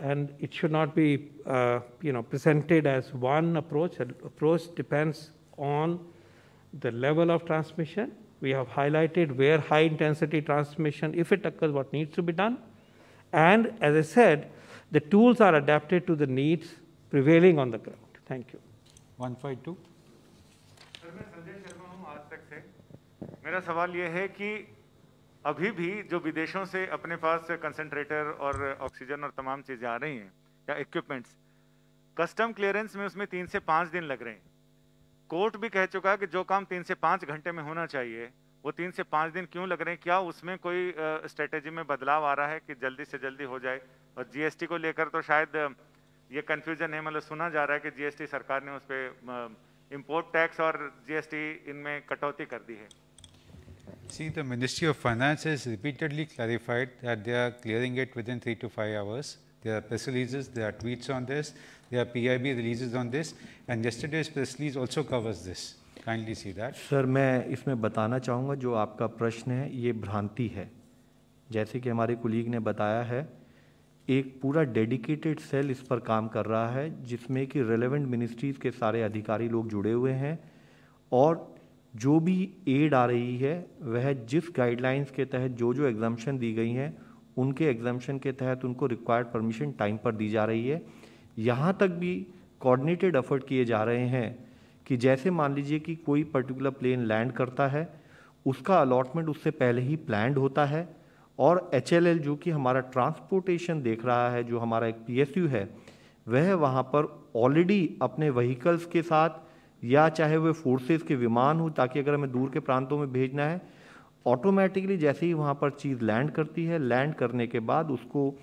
and it should not be uh, you know presented as one approach. An approach depends on the level of transmission. We have highlighted where high intensity transmission, if it occurs, what needs to be done. And as I said, the tools are adapted to the needs prevailing on the ground. Thank you. 152. am Sanjay Sharma. I am आज तक से My question is that. अभी भी जो विदेशों से अपने पास concentrator और ऑक्सीजन और तमाम चीज़ें आ रही हैं या इक्विपमेंट्स कस्टम क्लियरेंस में उसमें तीन से पाँच दिन लग रहे हैं कोर्ट भी कह चुका है कि जो काम तीन से पाँच घंटे में होना चाहिए वो तीन से पाँच दिन क्यों लग रहे हैं क्या उसमें कोई स्ट्रेटेजी में बदलाव आ रहा है कि जल्दी से जल्दी हो जाए और जीएसटी को लेकर तो शायद ये कन्फ्यूजन है मतलब सुना जा रहा है कि जीएसटी सरकार ने उस पर इम्पोर्ट टैक्स और जीएसटी इनमें कटौती कर दी है See, the Ministry of Finance has repeatedly clarified that they are clearing it within three to five hours. There are press releases, there are tweets on this, there are PIB releases on this, and yesterday's press release also covers this. Kindly see that. Sir, मैं इसमें बताना चाहूँगा जो आपका प्रश्न है ये भ्रांति है जैसे कि हमारे कुलीग ने बताया है एक पूरा डेडिकेटेड सेल इस पर काम कर रहा है जिसमें कि रेलेवेंट मिनिस्ट्रीज़ के सारे अधिकारी लोग जुड़े हुए हैं और जो भी एड आ रही है वह जिस गाइडलाइंस के तहत जो जो एग्जाम्शन दी गई हैं उनके एग्जाम्शन के तहत उनको रिक्वायर्ड परमिशन टाइम पर दी जा रही है यहाँ तक भी कोऑर्डिनेटेड एफर्ट किए जा रहे हैं कि जैसे मान लीजिए कि कोई पर्टिकुलर प्लेन लैंड करता है उसका अलॉटमेंट उससे पहले ही प्लान्ड होता है और एच जो कि हमारा ट्रांसपोर्टेशन देख रहा है जो हमारा एक पी है वह वहाँ पर ऑलरेडी अपने वहीकल्स के साथ या चाहे वे फोर्सेस के विमान हो ताकि अगर हमें दूर के प्रांतों में भेजना है ऑटोमेटिकली जैसे ही वहाँ पर चीज़ लैंड करती है लैंड करने के बाद उसको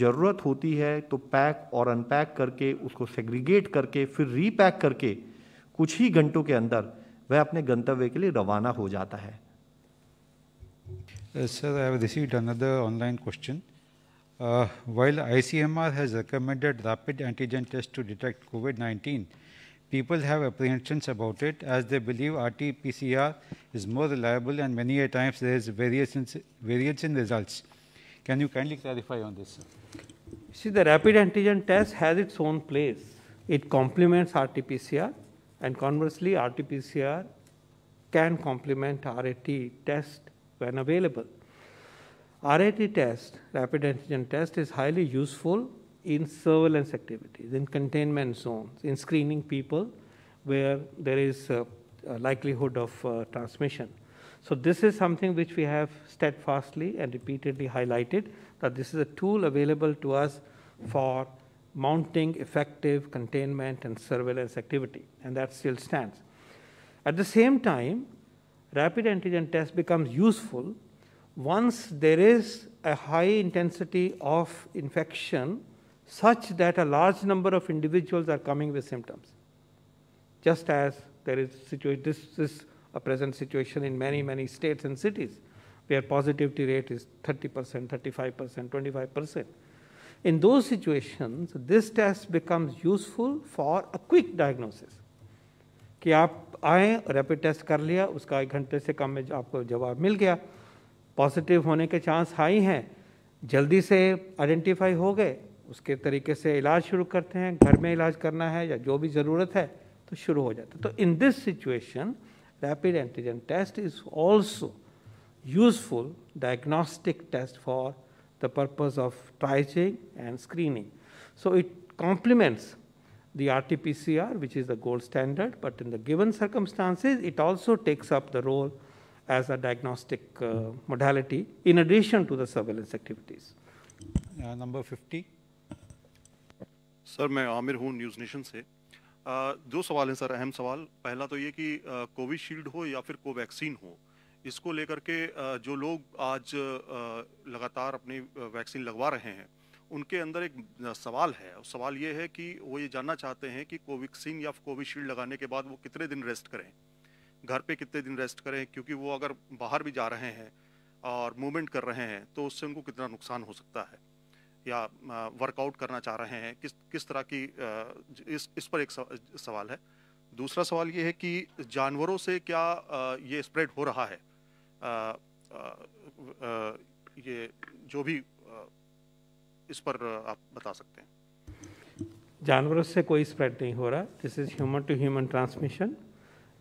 ज़रूरत होती है तो पैक और अनपैक करके उसको सेग्रीगेट करके फिर रीपैक करके कुछ ही घंटों के अंदर वह अपने गंतव्य के लिए रवाना हो जाता है uh, Sir, I have received another online question. Uh, while ICMR has recommended rapid antigen tests to detect COVID People have apprehensions about it as they believe RT-PCR is more reliable and many a times there is variance in results. Can you kindly clarify on this? See, the rapid antigen test has its own place. It complements RT-PCR and conversely RT-PCR can complement RAT test when available. RAT test, rapid antigen test, is highly useful in surveillance activities, in containment zones, in screening people where there is a, a likelihood of uh, transmission. So this is something which we have steadfastly and repeatedly highlighted that this is a tool available to us for mounting effective containment and surveillance activity, and that still stands. At the same time, rapid antigen test becomes useful once there is a high intensity of infection such that a large number of individuals are coming with symptoms. Just as there is this is a present situation in many, many states and cities where positivity rate is 30%, 35%, 25%. In those situations, this test becomes useful for a quick diagnosis. कि आप आए rapid test कर लिया उसका एक घंटे से कम में आपको जवाब मिल गया पॉजिटिव होने के चांस हाई हैं जल्दी से आइडेंटिफाई हो गए उसके तरीके से इलाज शुरू करते हैं घर में इलाज करना है या जो भी ज़रूरत है तो शुरू हो जाता है तो in this situation rapid antigen test is also useful diagnostic test for the purpose of triaging and screening. So it complements the RT-PCR, which is the gold standard, but in the given circumstances, it also takes up the role as a diagnostic uh, modality in addition to the surveillance activities. Uh, number 50. Sir मैं आमिर हूँ news nation से आ, दो सवाल हैं sir अहम सवाल पहला तो ये कि कोविशील्ड हो या फिर कोवैक्सीन हो इसको लेकर के जो लोग आज लगातार अपनी वैक्सीन लगवा रहे हैं उनके अंदर एक सवाल है और सवाल ये है कि वो ये जानना चाहते हैं कि कोवैक्सीन या कोविशील्ड लगाने के बाद वो कितने दिन रेस्ट करें घर पे कितने दिन रेस्ट करें क्योंकि वो अगर बाहर भी जा रहे हैं और मूवमेंट कर रहे हैं तो उससे उनको कितना नुकसान हो सकता है या वर्कआउट करना चाह रहे हैं किस किस तरह की इस इस पर एक सवाल है दूसरा सवाल ये है कि जानवरों से क्या ये स्प्रेड हो रहा है ये जो भी इस पर आप बता सकते हैं जानवरों से कोई स्प्रेड नहीं हो रहा this is human to human transmission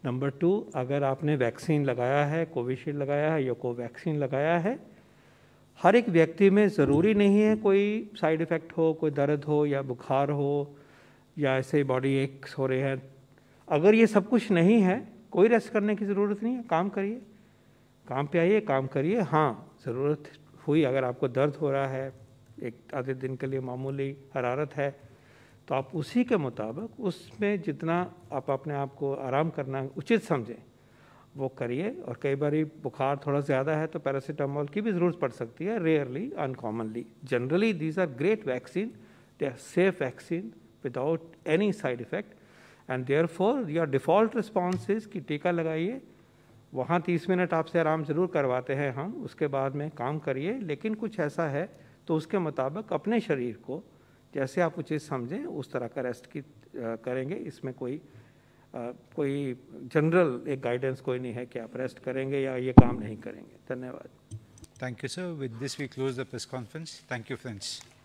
number two अगर आपने वैक्सीन लगाया है कोविशील्ड लगाया है या कोवैक्सीन लगाया है हर एक व्यक्ति में ज़रूरी नहीं है कोई साइड इफ़ेक्ट हो कोई दर्द हो या बुखार हो या ऐसे बॉडी एक्स हो रहे हैं अगर ये सब कुछ नहीं है कोई रेस्ट करने की ज़रूरत नहीं है काम करिए काम पे आइए काम करिए हाँ ज़रूरत हुई अगर आपको दर्द हो रहा है एक आधे दिन के लिए मामूली हरारत है तो आप उसी के मुताबिक उसमें जितना आप अपने आप को आराम करना उचित समझें वो करिए और कई बार बुखार थोड़ा ज़्यादा है तो पैरासीटामोल की भी ज़रूरत पड़ सकती है rarely uncommonly generally these are great vaccine they are safe vaccine without any side effect and therefore your default response कि टीका लगाइए वहाँ तीस मिनट आपसे आराम ज़रूर करवाते हैं हम उसके बाद में काम करिए लेकिन कुछ ऐसा है तो उसके मुताबिक अपने शरीर को जैसे आप उचित समझें उस तरह का रेस्ट की करेंगे इसमें कोई कोई जनरल एक गाइडेंस कोई नहीं है कि आप रेस्ट करेंगे या ये काम नहीं करेंगे धन्यवाद thank you sir with this we close the press conference thank you friends